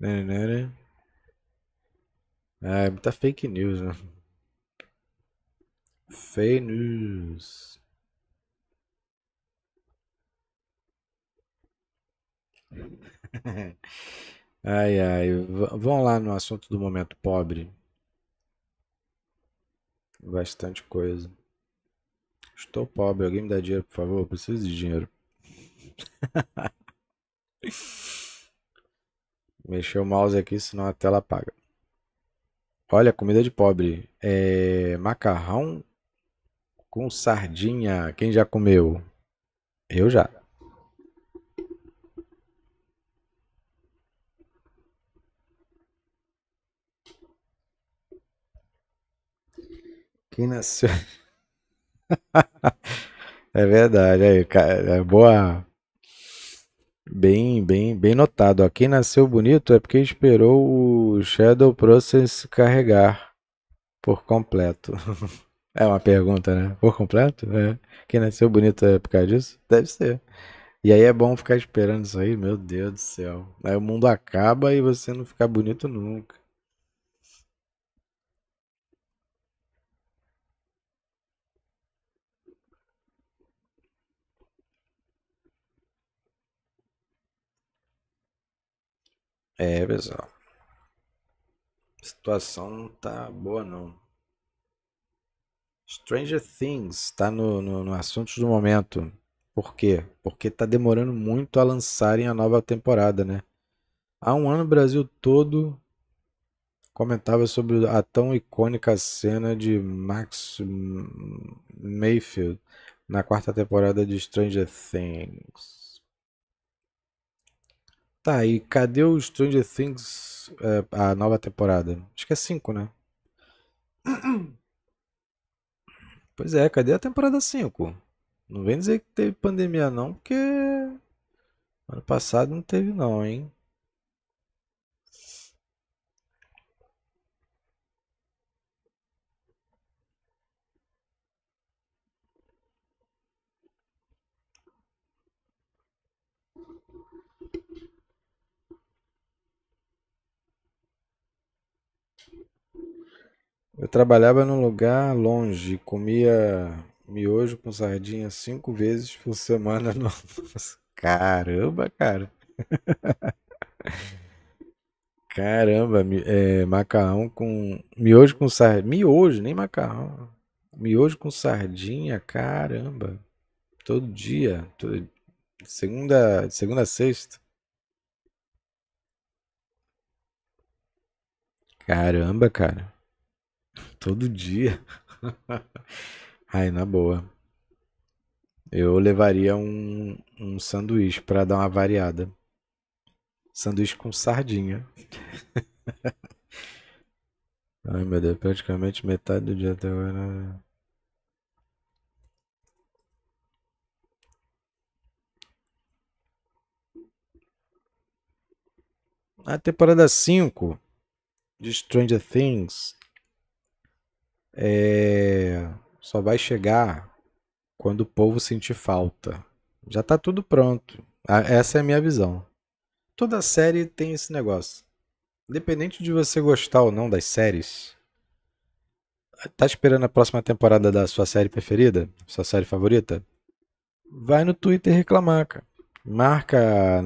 Nananara. Ah, é muita fake news, né? Fake news. <laughs> Ai, ai. vamos lá no assunto do momento pobre. Bastante coisa. Estou pobre, alguém me dá dinheiro, por favor? Eu preciso de dinheiro. <laughs> Mexer o mouse aqui, senão a tela apaga. Olha, comida de pobre. É macarrão com sardinha. Quem já comeu? Eu já. Quem nasceu. <laughs> é verdade, aí, cara, é boa. Bem, bem, bem notado. Ó. Quem nasceu bonito é porque esperou o Shadow Process carregar por completo. <laughs> é uma pergunta, né? Por completo? É. Quem nasceu bonito é por causa disso? Deve ser. E aí é bom ficar esperando isso aí, meu Deus do céu. Aí o mundo acaba e você não fica bonito nunca. É, pessoal. A situação não tá boa, não. Stranger Things tá no, no, no assunto do momento. Por quê? Porque tá demorando muito a lançarem a nova temporada, né? Há um ano o Brasil todo comentava sobre a tão icônica cena de Max Mayfield na quarta temporada de Stranger Things. Tá, e cadê o Stranger Things, eh, a nova temporada? Acho que é 5, né? <clears throat> Pois é, cadê a temporada 5? Não vem dizer que teve pandemia não, porque ano passado não teve não, hein? Eu trabalhava num lugar longe, comia miojo com sardinha cinco vezes por semana <laughs> no Caramba, cara. Caramba, é, macarrão com. Miojo com sardinha. Miojo, nem macarrão. Miojo com sardinha, caramba. Todo dia. Todo... Segunda, segunda a sexta. Caramba, cara. Todo dia. <laughs> Aí, na boa. Eu levaria um, um sanduíche para dar uma variada. Sanduíche com sardinha. <laughs> Ai, meu Deus, praticamente metade do dia até agora. A temporada 5 de Stranger Things é, só vai chegar quando o povo sentir falta. Já está tudo pronto. Essa é a minha visão. Toda série tem esse negócio. Independente de você gostar ou não das séries, tá esperando a próxima temporada da sua série preferida? Sua série favorita? Vai no Twitter reclamar, cara. Marca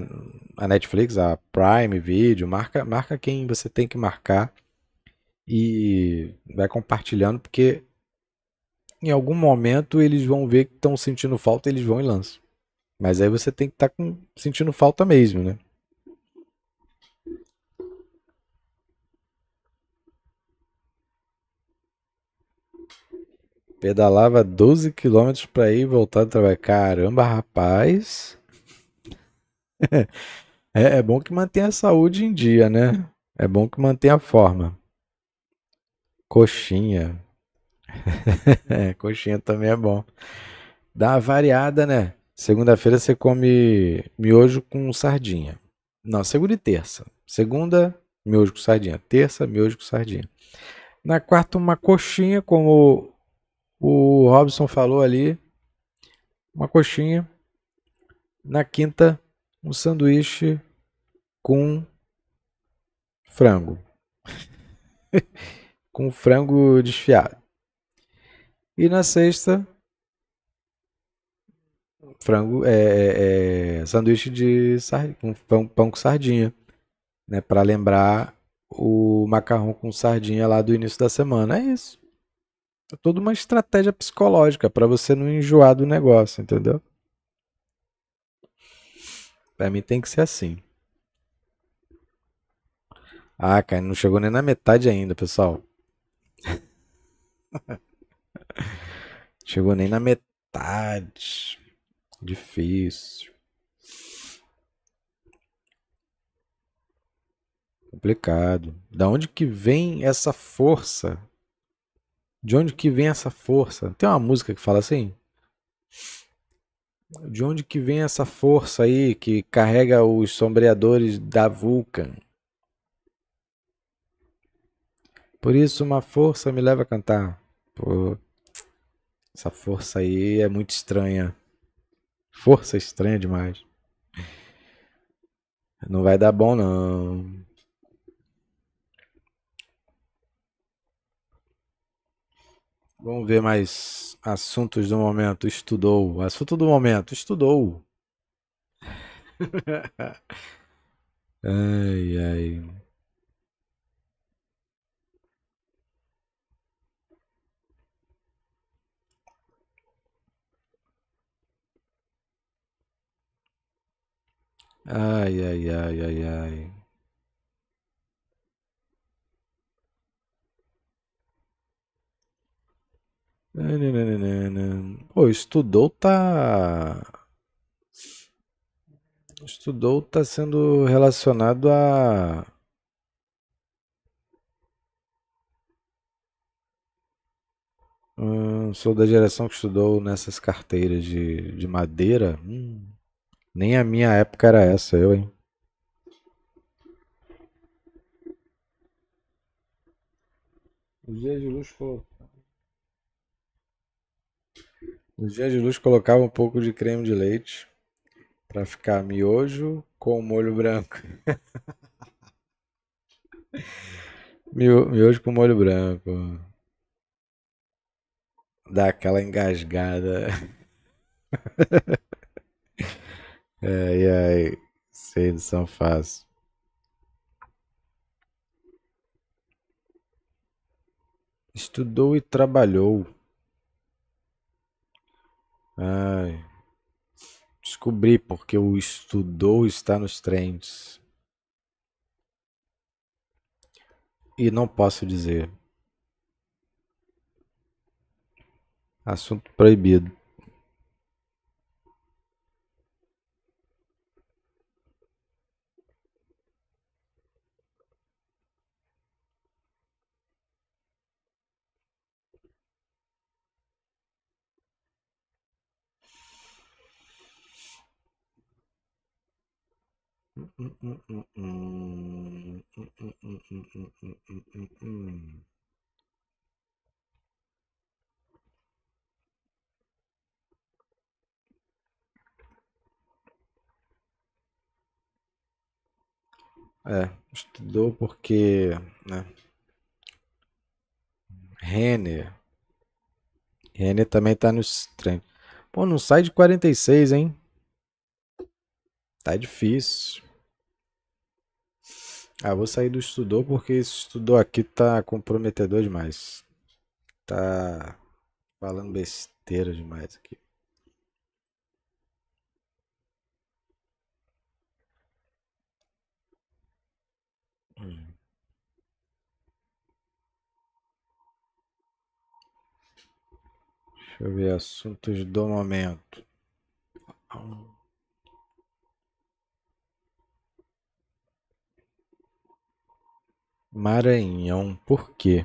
a Netflix, a Prime Video, marca, marca quem você tem que marcar e vai compartilhando, porque em algum momento eles vão ver que estão sentindo falta, eles vão e lançam. Mas aí você tem que estar tá com, sentindo falta mesmo, né? Pedalava 12 quilômetros para ir e voltar do trabalho. Caramba, rapaz. <laughs> é, é bom que mantenha a saúde em dia, né? É bom que mantenha a forma. Coxinha. <laughs> Coxinha também é bom. Dá uma variada, né? Segunda-feira você come miojo com sardinha. Não, segunda e terça. Segunda, miojo com sardinha. Terça, miojo com sardinha. Na quarta, uma coxinha, como o Robson falou ali. Uma coxinha. Na quinta, um sanduíche com frango. <laughs> com frango desfiado. E na sexta, frango é, é, é sanduíche de com pão, pão com sardinha, né, para lembrar o macarrão com sardinha lá do início da semana. É isso. É toda uma estratégia psicológica para você não enjoar do negócio, entendeu? Para mim tem que ser assim. Ah, cara, não chegou nem na metade ainda, pessoal. <laughs> Chegou nem na metade. Difícil. Complicado. Da onde que vem essa força? De onde que vem essa força? Tem uma música que fala assim? De onde que vem essa força aí que carrega os sombreadores da Vulcan? Por isso uma força me leva a cantar. Pô, essa força aí é muito estranha. Força estranha demais. Não vai dar bom, não. Vamos ver mais assuntos do momento. Estudou. Assunto do momento. Estudou. <laughs> ai, ai. Ai, ai, ai, ai, ai. Pô, estudou tá. Estudou tá sendo relacionado a. Hum, sou da geração que estudou nessas carteiras de, de madeira. Hum. Nem a minha época era essa, eu, hein? Os dias de luz colocavam. Os dias de luz colocavam um pouco de creme de leite para ficar miojo com molho branco. <laughs> miojo com molho branco. Dá aquela engasgada. <laughs> edição fácil. Estudou e trabalhou. Ai. Descobri porque o estudou está nos trends. E não posso dizer. Assunto proibido. É, estudou porque, né? Renner. Renner também tá nos trem. Pô, não sai de 46, hein? Tá difícil. Ah, vou sair do estudou porque esse estudou aqui tá comprometedor demais. Tá falando besteira demais aqui. Hum. Deixa eu ver assuntos do momento. Maranhão por quê?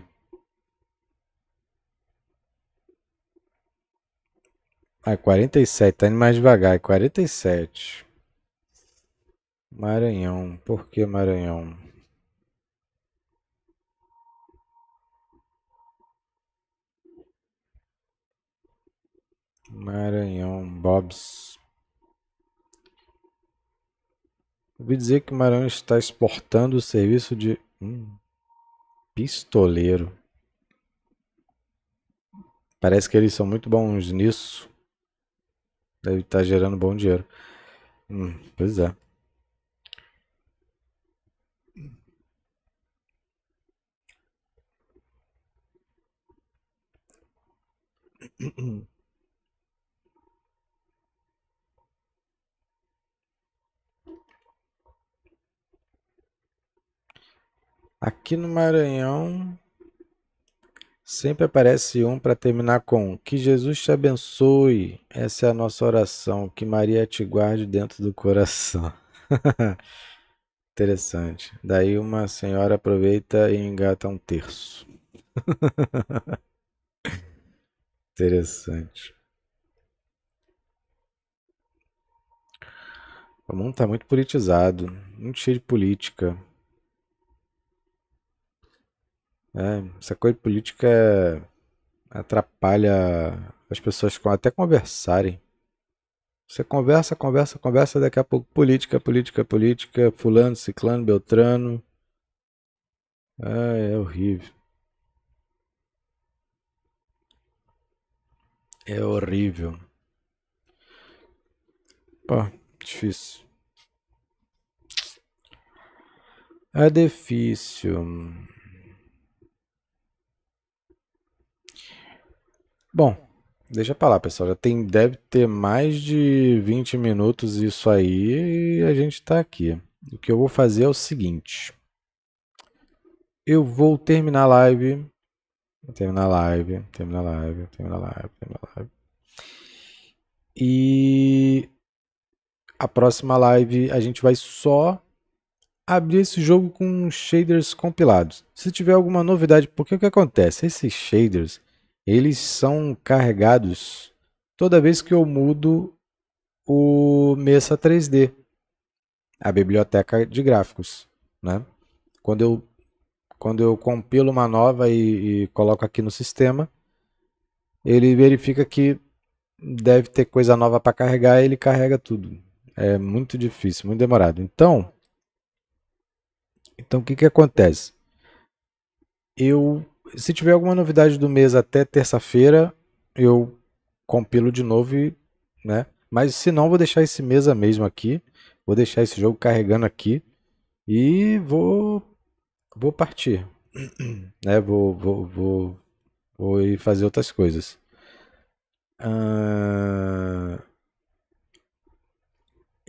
Ah, 47, tá indo mais devagar, é 47. Maranhão, por que Maranhão? Maranhão, Bobs. Ouvi dizer que Maranhão está exportando o serviço de. Hum. Pistoleiro. Parece que eles são muito bons nisso. Deve estar tá gerando bom dinheiro. Hum, pois é. <clears throat> Aqui no Maranhão, sempre aparece um para terminar com que Jesus te abençoe. Essa é a nossa oração, que Maria te guarde dentro do coração. <laughs> Interessante. Daí uma senhora aproveita e engata um terço. <laughs> Interessante. O mundo está muito politizado, muito cheio de política. É, essa coisa de política é, atrapalha as pessoas até conversarem. Você conversa, conversa, conversa, daqui a pouco política, política, política, fulano, ciclano, beltrano. é, é horrível. É horrível. Pô, difícil. É difícil. Bom, deixa pra lá, pessoal. Já tem, deve ter mais de 20 minutos isso aí e a gente tá aqui. O que eu vou fazer é o seguinte. Eu vou terminar a live. Terminar a live, terminar a live, terminar a live, terminar a live. E a próxima live a gente vai só abrir esse jogo com shaders compilados. Se tiver alguma novidade, porque o que acontece? Esses shaders eles são carregados toda vez que eu mudo o Mesa 3D, a biblioteca de gráficos. Né? Quando, eu, quando eu compilo uma nova e, e coloco aqui no sistema, ele verifica que deve ter coisa nova para carregar e ele carrega tudo. É muito difícil, muito demorado. Então, então o que, que acontece? Eu se tiver alguma novidade do mês até terça-feira, eu compilo de novo e, né? Mas se não, vou deixar esse a mesmo aqui. Vou deixar esse jogo carregando aqui e vou vou partir, <clears throat> né? Vou vou vou, vou ir fazer outras coisas. Uh...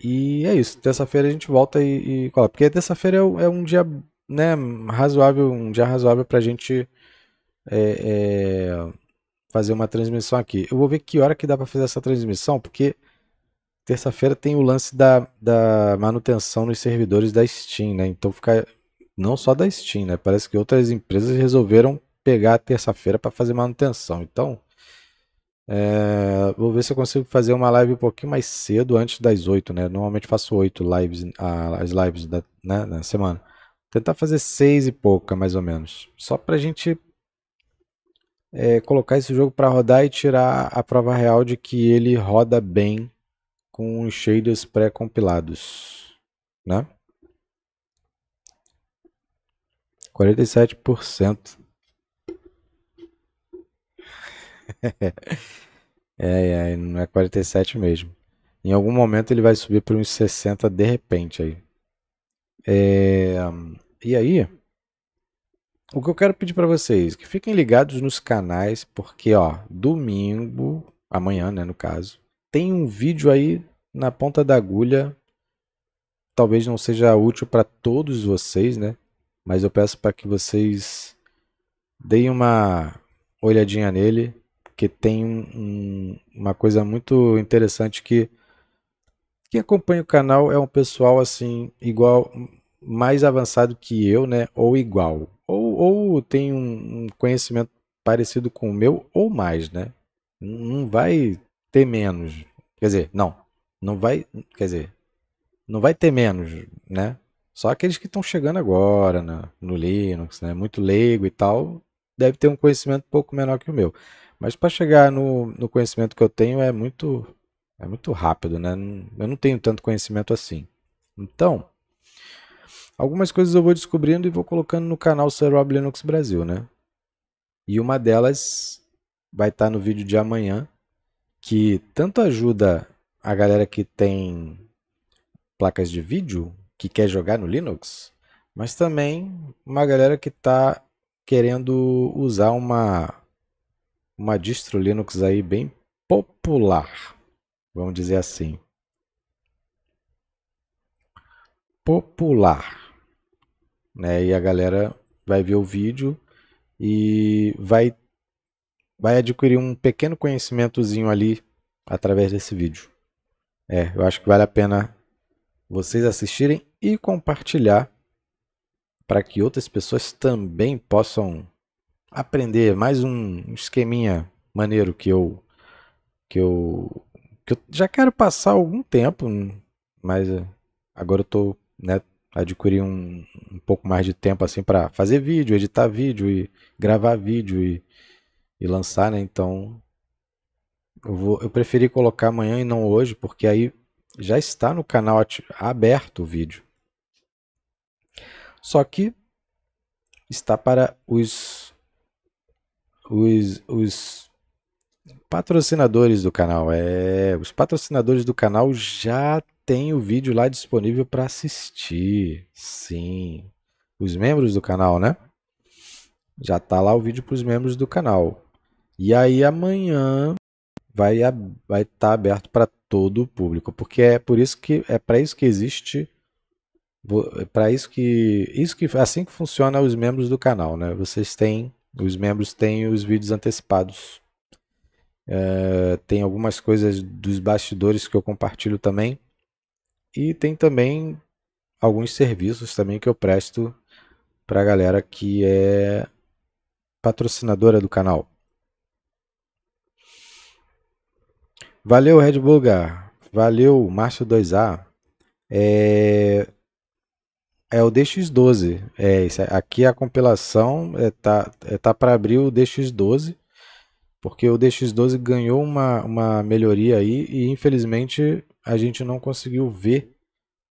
E é isso. Terça-feira a gente volta e, e Porque terça-feira é, é, um dia né, razoável, um dia razoável pra gente é, é, fazer uma transmissão aqui. Eu vou ver que hora que dá para fazer essa transmissão, porque terça-feira tem o lance da, da manutenção nos servidores da Steam, né? Então fica não só da Steam, né? Parece que outras empresas resolveram pegar a terça-feira para fazer manutenção. Então, é, vou ver se eu consigo fazer uma live um pouquinho mais cedo, antes das 8, né? Normalmente faço 8 lives, as lives da, né, na semana. tentar fazer 6 e pouca, mais ou menos. Só pra gente é, colocar esse jogo para rodar e tirar a prova real de que ele roda bem com os shaders pré-compilados, né? 47%. <laughs> é, é, não é 47 mesmo. Em algum momento ele vai subir para uns 60 de repente aí. É, e aí, o que eu quero pedir para vocês, que fiquem ligados nos canais, porque ó, domingo, amanhã, né, no caso, tem um vídeo aí na ponta da agulha. Talvez não seja útil para todos vocês, né? Mas eu peço para que vocês deem uma olhadinha nele, que tem um, uma coisa muito interessante que quem acompanha o canal é um pessoal assim igual mais avançado que eu, né? Ou igual ou, ou tem um, conhecimento parecido com o meu ou mais, né? Não vai ter menos. Quer dizer, não. Não vai. Quer dizer, não vai ter menos, né? Só aqueles que estão chegando agora né, no Linux, né? Muito leigo e tal, deve ter um conhecimento um pouco menor que o meu. Mas para chegar no, no conhecimento que eu tenho é muito é muito rápido, né? Eu não tenho tanto conhecimento assim. Então, Algumas coisas eu vou descobrindo e vou colocando no canal Sir Rob Linux Brasil, né? E uma delas vai estar tá no vídeo de amanhã, que tanto ajuda a galera que tem placas de vídeo, que quer jogar no Linux, mas também uma galera que está querendo usar uma, uma distro Linux aí bem popular, vamos dizer assim. Popular né? E a galera vai ver o vídeo e vai vai adquirir um pequeno conhecimentozinho ali através desse vídeo. É, eu acho que vale a pena vocês assistirem e compartilhar para que outras pessoas também possam aprender mais um esqueminha maneiro que eu que eu, que eu já quero passar algum tempo, mas agora eu tô, né, adquirir um, um pouco mais de tempo assim para fazer vídeo, editar vídeo e gravar vídeo e, e lançar, né? Então eu, vou, eu preferi colocar amanhã e não hoje, porque aí já está no canal aberto o vídeo. Só que está para os, os, os patrocinadores do canal. É, os patrocinadores do canal já tem o vídeo lá disponível para assistir. Sim. Os membros do canal, né? Já tá lá o vídeo para os membros do canal. E aí amanhã vai vai estar tá aberto para todo o público, porque é por isso que é para isso que existe é para isso que isso que assim que funciona os membros do canal, né? Vocês têm os membros têm os vídeos antecipados. É, tem algumas coisas dos bastidores que eu compartilho também. E tem também alguns serviços também que eu presto para a galera que é patrocinadora do canal. Valeu, Red Bulgar. Valeu, Márcio 2A. É... é o DX12. É, isso aqui a compilação está é, tá, é, tá para abrir o DX12, porque o DX12 ganhou uma, uma melhoria aí e infelizmente a gente não conseguiu ver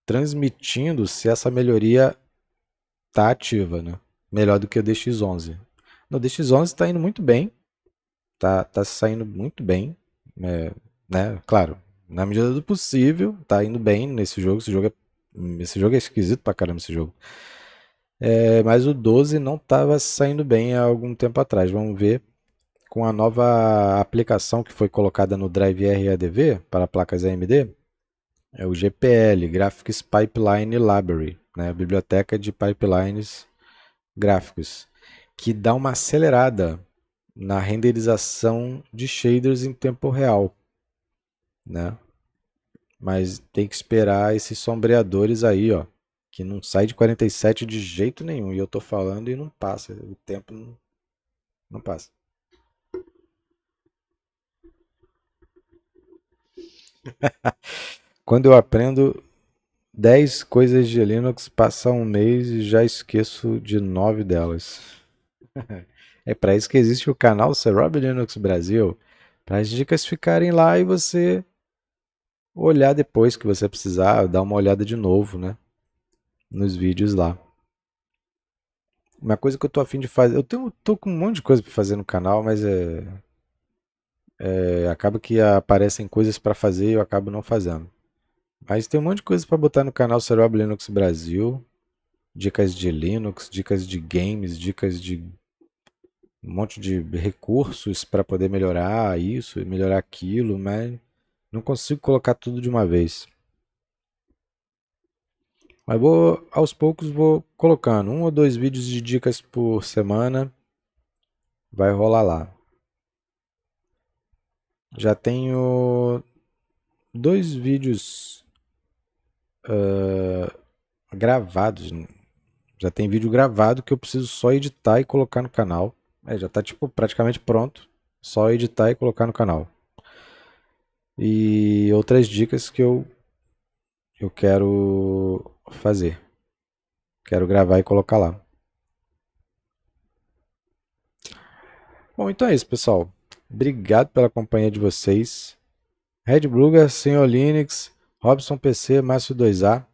transmitindo se essa melhoria está ativa, né? Melhor do que o DX11. No DX11 está indo muito bem, tá, tá saindo muito bem, é, né? Claro, na medida do possível, tá indo bem nesse jogo. Esse jogo é, esse jogo é esquisito pra caramba, esse jogo. É, mas o 12 não estava saindo bem há algum tempo atrás. Vamos ver com a nova aplicação que foi colocada no Drive RADV para placas AMD é o GPL, Graphics Pipeline Library, né, a biblioteca de pipelines gráficos, que dá uma acelerada na renderização de shaders em tempo real, né? Mas tem que esperar esses sombreadores aí, ó, que não sai de 47 de jeito nenhum. E eu tô falando e não passa, o tempo não, não passa. <laughs> Quando eu aprendo 10 coisas de Linux, passa um mês e já esqueço de 9 delas. <laughs> é para isso que existe o canal Serob Linux Brasil, para as dicas ficarem lá e você olhar depois que você precisar, dar uma olhada de novo, né? Nos vídeos lá. Uma coisa que eu tô afim de fazer. Eu tenho, tô com um monte de coisa para fazer no canal, mas é, é, acaba que aparecem coisas para fazer e eu acabo não fazendo. Mas tem um monte de coisa para botar no canal Serob Linux Brasil. Dicas de Linux, dicas de games, dicas de um monte de recursos para poder melhorar isso, melhorar aquilo, mas não consigo colocar tudo de uma vez. Mas vou aos poucos vou colocando um ou dois vídeos de dicas por semana. Vai rolar lá. Já tenho dois vídeos uh, gravados. Já tem vídeo gravado que eu preciso só editar e colocar no canal. É, já está tipo praticamente pronto. Só editar e colocar no canal. E outras dicas que eu eu quero fazer. Quero gravar e colocar lá. Bom, então é isso, pessoal. Obrigado pela companhia de vocês. Red Bruger, Senhor Linux, Robson PC, Márcio 2A.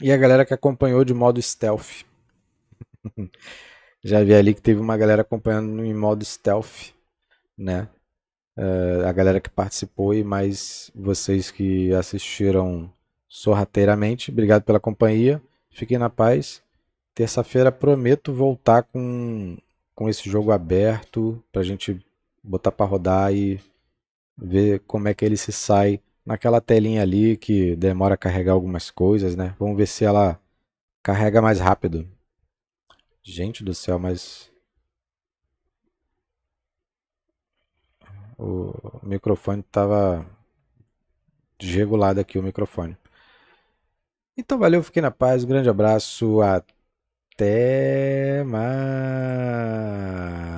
E a galera que acompanhou de modo stealth. <laughs> Já vi ali que teve uma galera acompanhando em modo stealth, né? Eh, a galera que participou e mais vocês que assistiram sorrateiramente. Obrigado pela companhia. Fiquem na paz. Terça-feira prometo voltar com, com esse jogo aberto para a gente botar para rodar e ver como é que ele se sai naquela telinha ali que demora a carregar algumas coisas, né? Vamos ver se ela carrega mais rápido. Gente do céu, mas o microfone estava desregulado aqui o microfone. Então valeu, fiquei na paz, um grande abraço, até mais.